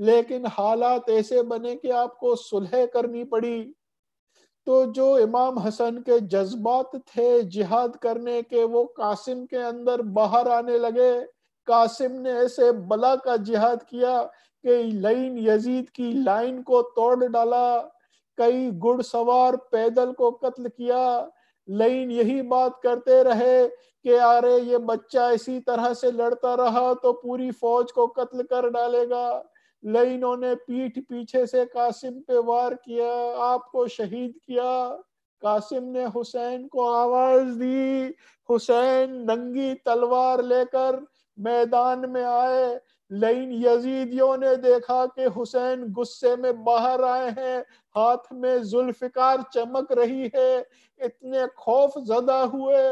लेकिन हालात ऐसे बने कि आपको सुलह करनी पड़ी तो जो इमाम हसन के जज्बात थे जिहाद करने के वो कासिम के अंदर बाहर आने लगे कासिम ने ऐसे बला का जिहाद किया कि लाइन यजीद की लाइन को तोड़ डाला कई घुड़सवार पैदल को कत्ल किया लाइन यही बात करते रहे कि अरे ये बच्चा इसी तरह से लड़ता रहा तो पूरी फौज को कत्ल कर डालेगा लइनों ने पीठ पीछे से कासिम पे वार किया आपको शहीद किया कासिम ने हुसैन को आवाज दी हुसैन नंगी तलवार लेकर मैदान में आए लेकिन यजीदियों ने देखा कि हुसैन गुस्से में बाहर आए हैं हाथ में जुल्फिकार चमक रही है इतने खौफ जदा हुए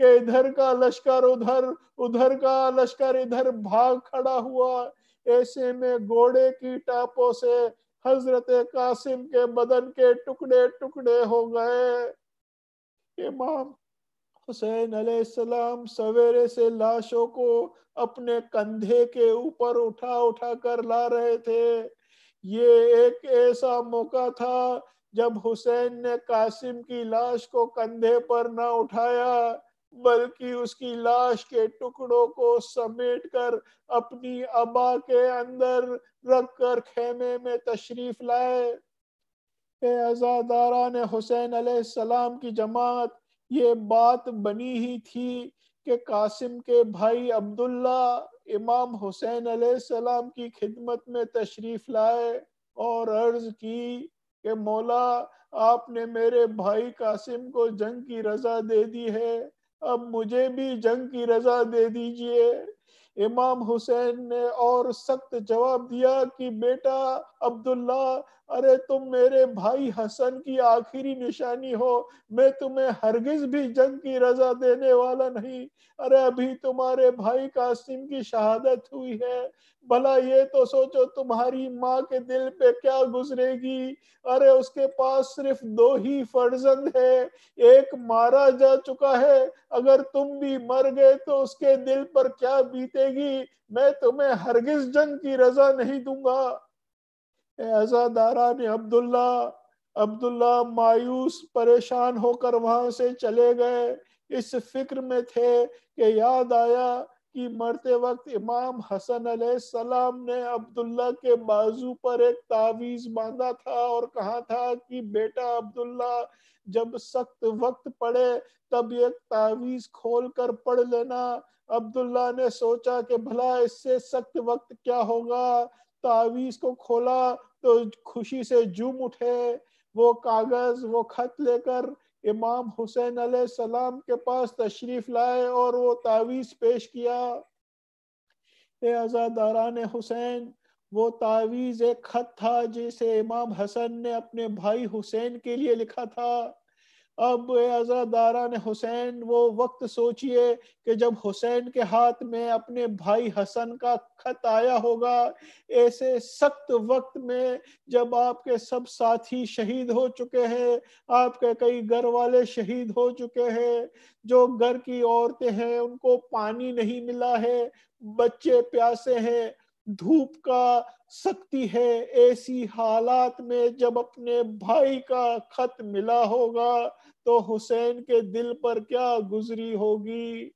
कि इधर का लश्कर उधर उधर का लश्कर इधर भाग खड़ा हुआ ऐसे में घोड़े की टापों से हजरत कासिम के बदन के टुकड़े टुकड़े हो गए इमाम हुसैन सलाम सवेरे से लाशों को अपने कंधे के ऊपर उठा उठा कर ला रहे थे ये एक ऐसा मौका था जब हुसैन ने कासिम की लाश को कंधे पर ना उठाया बल्कि उसकी लाश के टुकड़ों को समेट कर अपनी अबा के अंदर रख कर खेमे में तशरीफ लाए आजादारा ने हुसैन सलाम की जमात ये बात बनी ही थी कि कासिम के भाई अब्दुल्ला इमाम हुसैन सलाम की खिदमत में तशरीफ लाए और अर्ज की कि मौला आपने मेरे भाई कासिम को जंग की रजा दे दी है अब मुझे भी जंग की रजा दे दीजिए इमाम हुसैन ने और सख्त जवाब दिया कि बेटा अब्दुल्ला अरे तुम मेरे भाई हसन की आखिरी निशानी हो मैं तुम्हें हरगिज भी जंग की रजा देने वाला नहीं अरे अभी तुम्हारे भाई कासिम की शहादत हुई है भला ये तो सोचो तुम्हारी माँ के दिल पे क्या गुजरेगी अरे उसके पास सिर्फ दो ही फर्जंद है एक मारा जा चुका है अगर तुम भी मर गए तो उसके दिल पर क्या बीतेगी मैं तुम्हें हरगिज जंग की रजा नहीं दूंगा अजादारान अब्दुल्ला अब्दुल्ला मायूस परेशान होकर वहां से चले गए इस फिक्र में थे कि याद आया कि मरते वक्त इमाम हसन सलाम ने अब्दुल्ला के बाजू पर एक तावीज बांधा था और कहा था कि बेटा अब्दुल्ला जब सख्त वक्त पड़े तब एक तावीज खोल कर पढ़ लेना अब्दुल्ला ने सोचा कि भला इससे सख्त वक्त क्या होगा तावीज को खोला तो खुशी से जूम उठे वो कागज वो खत लेकर इमाम हुसैन सलाम के पास तशरीफ लाए और वो तावीज पेश किया आजादारान हुसैन वो तावीज एक खत था जिसे इमाम हसन ने अपने भाई हुसैन के लिए लिखा था अब ने हुसैन वो वक्त सोचिए कि जब हुसैन के हाथ में अपने भाई हसन का खत आया होगा ऐसे सख्त वक्त में जब आपके सब साथी शहीद हो चुके हैं आपके कई घर वाले शहीद हो चुके हैं जो घर की औरतें हैं उनको पानी नहीं मिला है बच्चे प्यासे हैं धूप का सकती है ऐसी हालात में जब अपने भाई का खत मिला होगा तो हुसैन के दिल पर क्या गुजरी होगी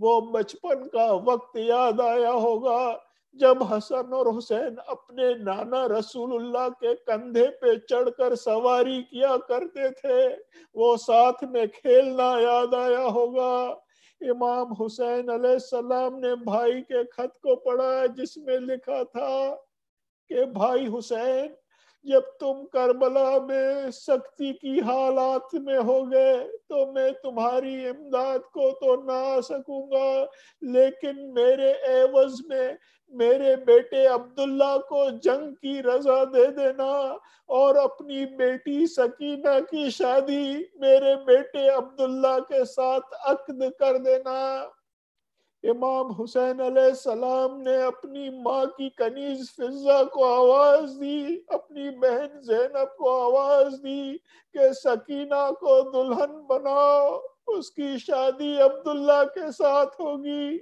वो बचपन का वक्त याद आया होगा जब हसन और हुसैन अपने नाना रसूलुल्लाह के कंधे पे चढ़कर सवारी किया करते थे वो साथ में खेलना याद आया होगा इमाम हुसैन सलाम ने भाई के खत को पढ़ा जिसमें लिखा था कि भाई हुसैन जब तुम करबला में सख्ती की हालात में हो गए तो मैं तुम्हारी इमदाद को तो ना सकूंगा लेकिन मेरे एवज में मेरे बेटे अब्दुल्ला को जंग की रजा दे देना और अपनी बेटी सकीना की शादी मेरे बेटे अब्दुल्ला के साथ अक्द कर देना इमाम हुसैन सलाम ने अपनी माँ की कनीज फिजा को आवाज दी अपनी बहन जैनब को आवाज दी के सकीना को दुल्हन बनाओ उसकी शादी अब्दुल्ला के साथ होगी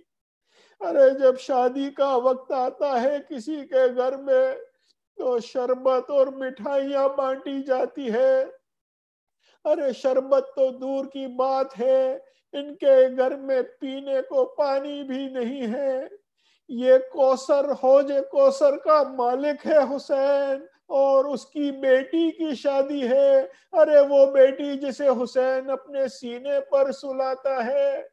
अरे जब शादी का वक्त आता है किसी के घर में तो शरबत और मिठाइया बांटी जाती है अरे शरबत तो दूर की बात है इनके घर में पीने को पानी भी नहीं है ये कौसर होज कौसर का मालिक है हुसैन और उसकी बेटी की शादी है अरे वो बेटी जिसे हुसैन अपने सीने पर सुलाता है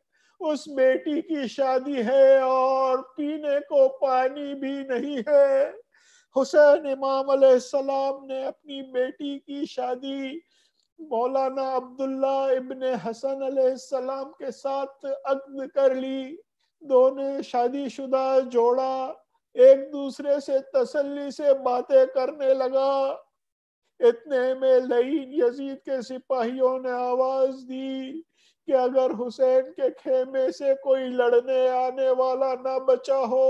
उस बेटी की शादी है और पीने को पानी भी नहीं है हुसैन इमाम सलाम ने अपनी बेटी की शादी मौलाना अब्दुल्ला इबन हसन सलाम के साथ अक्द कर ली दोनों शादीशुदा जोड़ा एक दूसरे से तसल्ली से बातें करने लगा इतने में लईन यजीद के सिपाहियों ने आवाज दी कि अगर हुसैन के खेमे से कोई लड़ने आने वाला ना बचा हो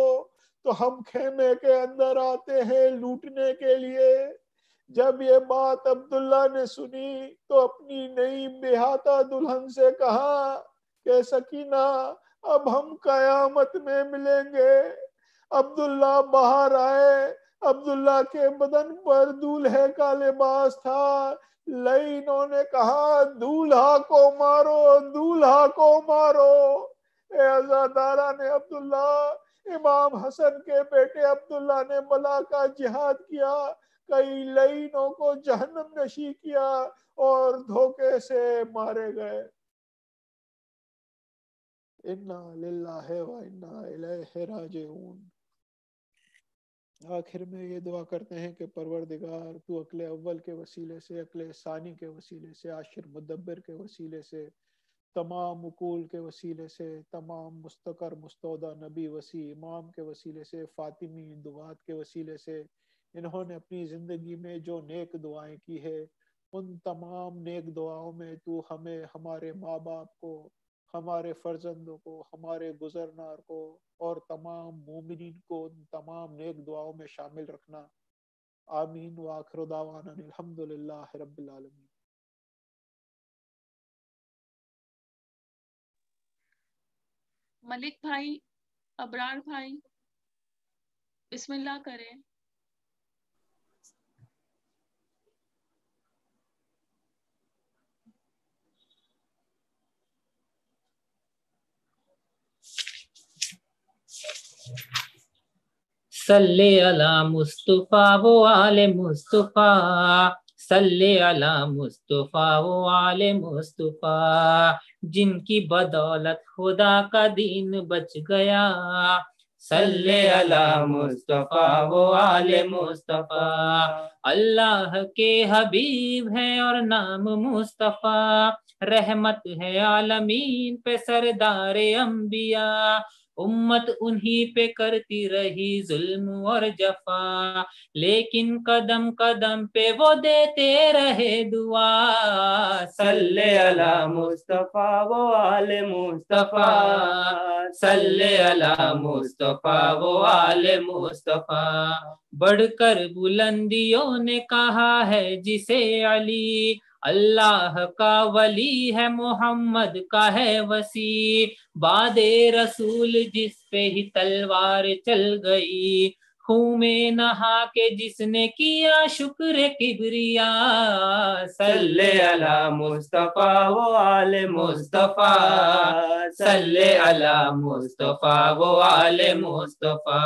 तो हम खेमे के अंदर आते हैं लूटने के लिए जब ये बात अब्दुल्ला ने सुनी तो अपनी नई बेहाता दुल्हन से कहा कि सकीना अब हम कयामत में मिलेंगे अब्दुल्ला बाहर आए अब्दुल्ला के बदन पर दूल्हे का लिबास था लई इन्होंने कहा दूल्हा को मारो दूल्हा को मारो अजादारा ने अब्दुल्ला इमाम हसन के बेटे अब्दुल्ला ने बला का जिहाद किया कई लाइनों को जहनम नशी किया और धोखे से मारे गए आखिर में ये दुआ करते हैं कि दिगार तू अकले अव्वल के वसीले से अकले सानी के वसीले से आशिर मुदब्बर के वसीले से तमाम उकूल के वसीले से तमाम मुस्तकर मुस्तौदा नबी वसी इमाम के वसीले से फ़ातिमी दुआत के वसीले से इन्होंने अपनी जिंदगी में जो नेक दुआएं की है उन तमाम नेक दुआओं में तू हमें हमारे माँ बाप को हमारे फर्जंदों को हमारे गुजरनार को और तमाम मोमिन को उन तमाम नेक दुआओं में शामिल रखना आमीन आखिर अलहमदिल्ला रबी मलिक भाई अबरार भाई बिस्मिल्लाह करें सल्ले अला मुस्तफ़ा वो आले मुस्तफ़ा सल्ले अला मुस्तफ़ा वो आले मुस्तफ़ा जिनकी बदौलत खुदा का दीन बच गया सल्ले अला मुस्तफ़ा वो आले मुस्तफ़ा अल्लाह के हबीब है और नाम मुस्तफ़ा रहमत है आलमीन पे सरदार अम्बिया उम्मत उन्हीं पे करती रही जुल्म और जफा लेकिन कदम कदम पे वो देते रहे दुआ सल्ले अला मुस्तफा वो आल मुस्तफा सल्ले अला मुस्तफा वो आल मुस्तफा बढ़कर बुलंदियों ने कहा है जिसे अली अल्लाह का वली है मोहम्मद का है वसी बाद रसूल जिस पे ही तलवार चल गई खू में नहा के जिसने किया शुक्र किबरिया सल्ले अला मुस्तफा वो आले मुस्तफा सल्ले अला मुस्तफा वो आले मुस्तफा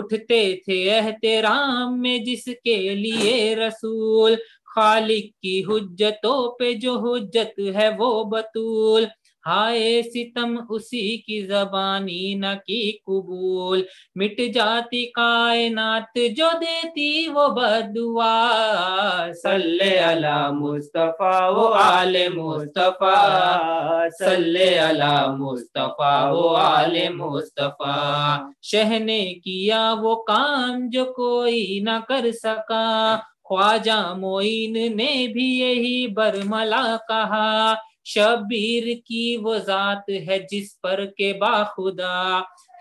उठते थे एहतराम में जिसके लिए रसूल खालिक की हुज्जतों पे जो हुज्जत है वो बतूल हाय सितम उसी की जबानी न की कबूल मिट जाती कायनात जो देती वो बदुआ सल्ले अला मुस्तफा वो आले मुस्तफा सल्ले अला मुस्तफा वो आले मुस्तफा शहने किया वो काम जो कोई ना कर सका ख्वाजा मोइन ने भी यही बरमला कहा शबीर की वो जात है जिस पर के बाखुदा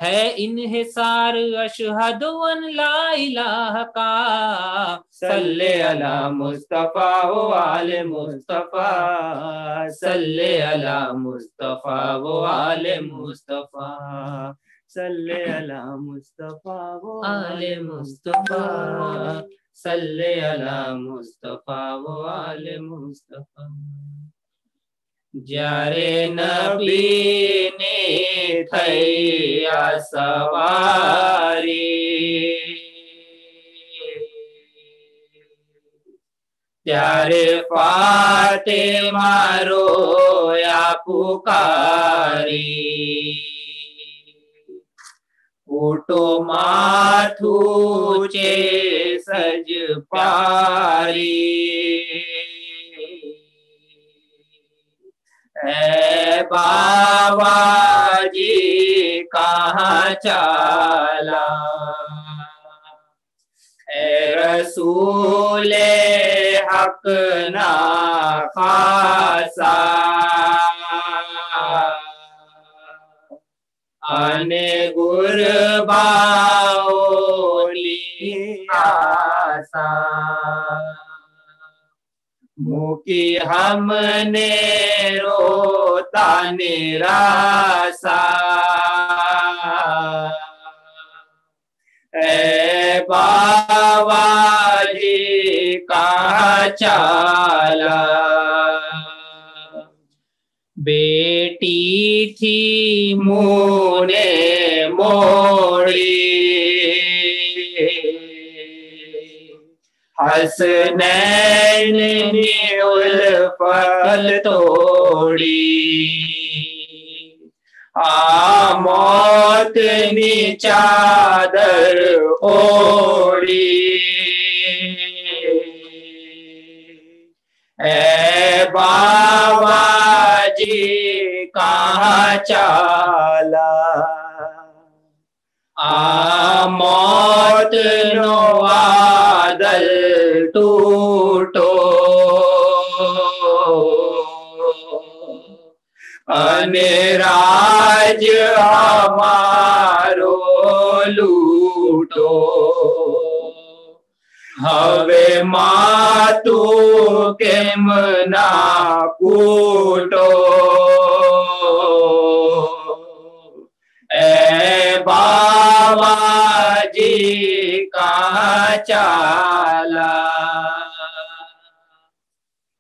है इनहिसार अशहद ला इलाह का सल्ले अला मुस्तफा वो आले मुस्तफा सल्ले अला मुस्तफा वो आले मुस्तफा सल्ले अला मुस्तफा वो आले मुस्तफा सल्ले अला मुस्तफा वो आले मुस्तफा जारे नबी ने थैया सवारी ત્યારે ફાતે મારો पुकारी उठो माथू चे सज पारी है बाबा जी कहाँ चला रसूले हक ना खासा अन गुर बाओली आसा मुकी हमने रोता निरासा ए बाबा जी का चाला बेटी थी मोने मोड़ी हसने उल पल तोड़ी आ मौत ने चादर ओड़ी ए बाबा कहा चला आ मौत नो बादल टूटो अनेराज हमारो लूटो हवे मातू के मना कूटो ए बाबा जी का चाला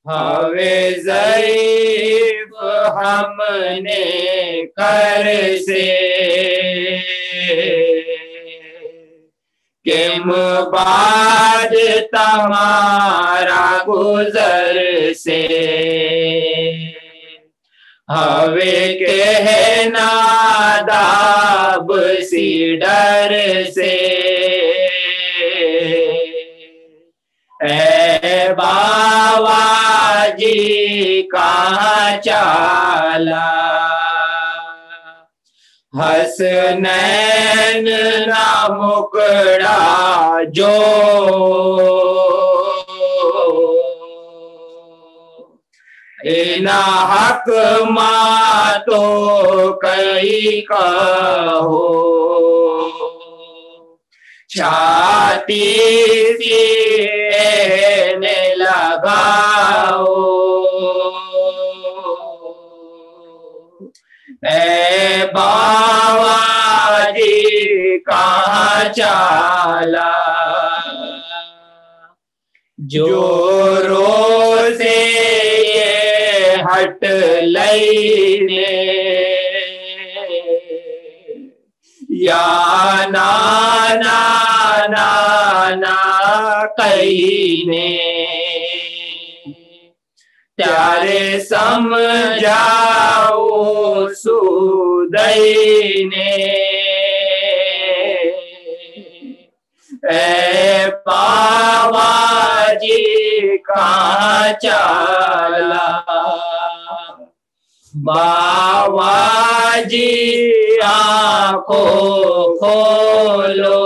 हवे जरीब हमने कर से केम बाद तमारा गुजर से हवे के है नादाब सी डर से ए बाबा जी का चाला हसनैन नामुकड़ा मुकड़ा जो इना हक मातो कई कहो छाती सीने लगाओ ए बाबा जी कहाँ चाला जो रोज़े हट लैने या नाना ना ने कहीने त्यारे समझाओ सुदैने ए पावा जी का चाला आखो खोलो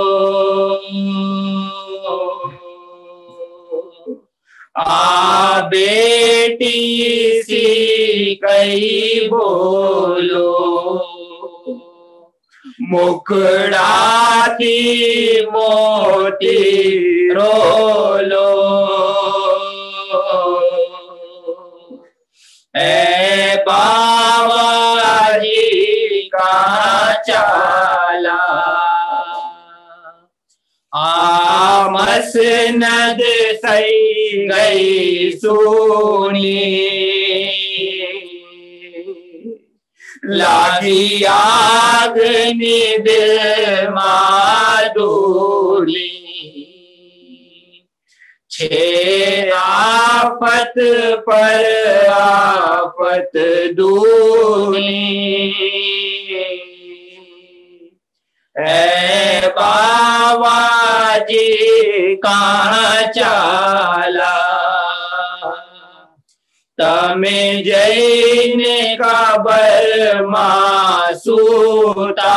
आ बेटी सी कई बोलो मुखड़ा की मोती रोलो है बाबा जी का चाला आमस नद सही गई सोनी लागी आग निद मादूली छे आफत पर आफत दूनी बाबा जी का चाला तमें जैन का बर मासूता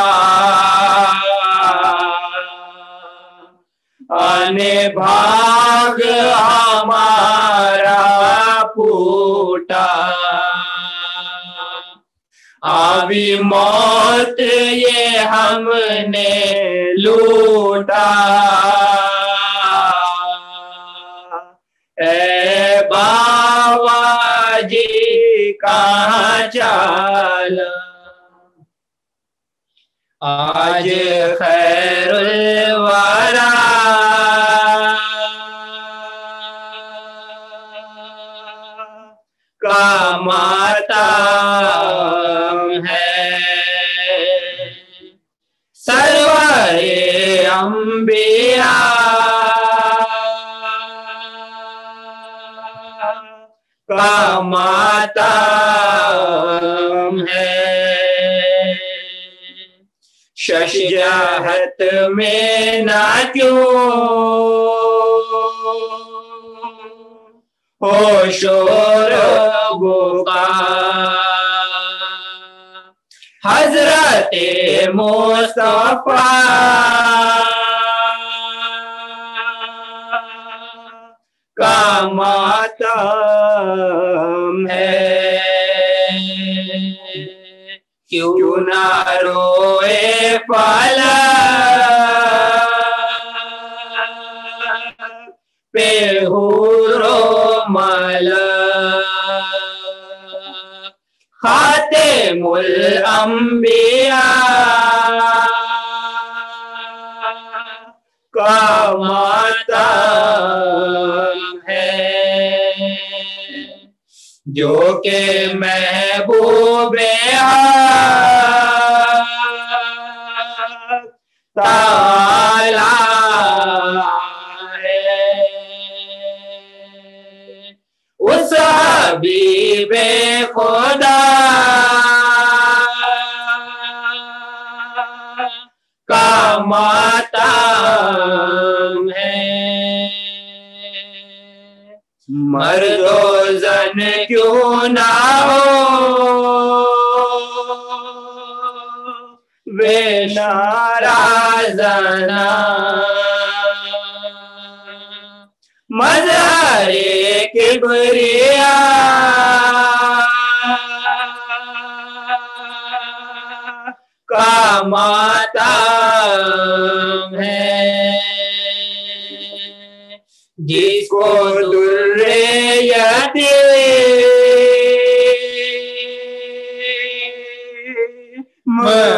भाग हमारा फूटा अभी मौत ये हमने लूटा ए बाबा जी का चाल आज खैर कमाता है शशजाहत जाहत में ना क्यों हो शोर बुका हजरत मोसफा का माता है क्यों ना रोए पाला पे हो रो माला खाते मुल अम्बिया का माता है जो के महबूबे ताला है उस हबीबे खुदा माता है मर्दो जन क्यों ना हो वे नाराजना मजारे के बरिया माता है जिसको दुर्रे यदि मैं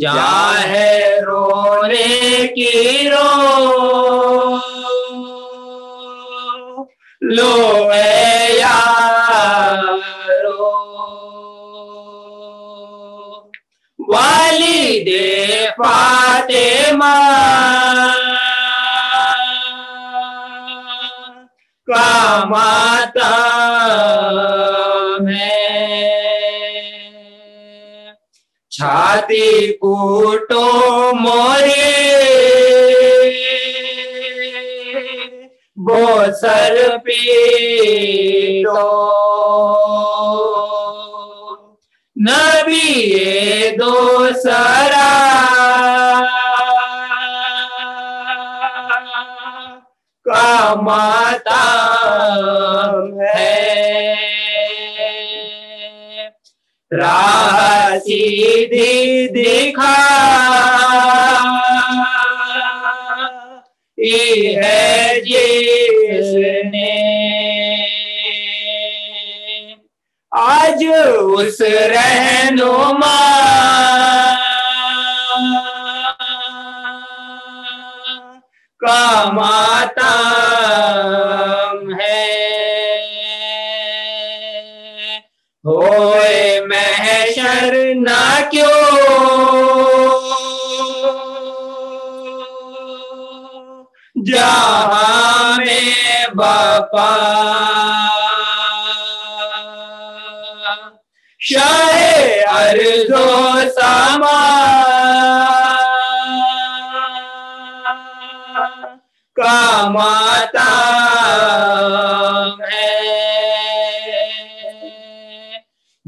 जाहे रोने की रो लो यारो वाली दे पाते का माता छाती कूटो मोरे बोसर पीटो नबी ए दो सरा का माता है राह सीधी दिखा है जिसने आज उस रहनुमा का माता शरणा क्यों जा में बापा शाहे सामा का माता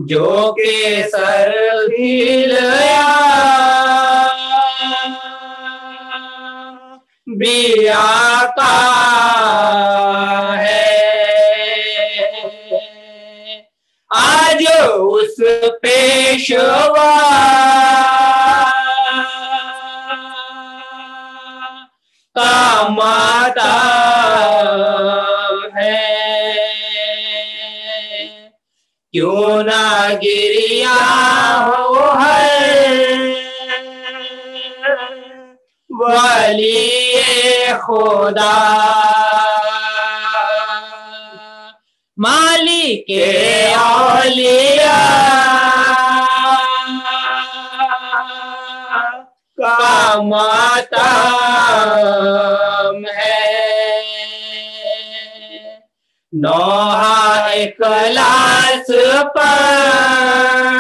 जो के सरल बियाता है आज उस पेशवा गिरिया हो है वाली खुदा मालिक औलिया का माता है नौहा इकला पर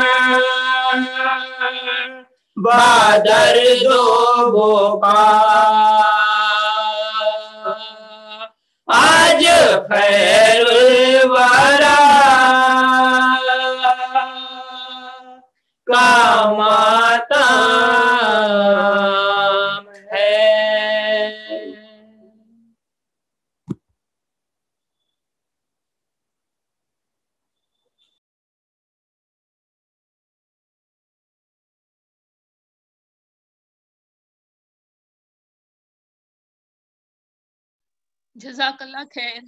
बादर दो बोका आज फैल वरा कामा Jazakallah khair.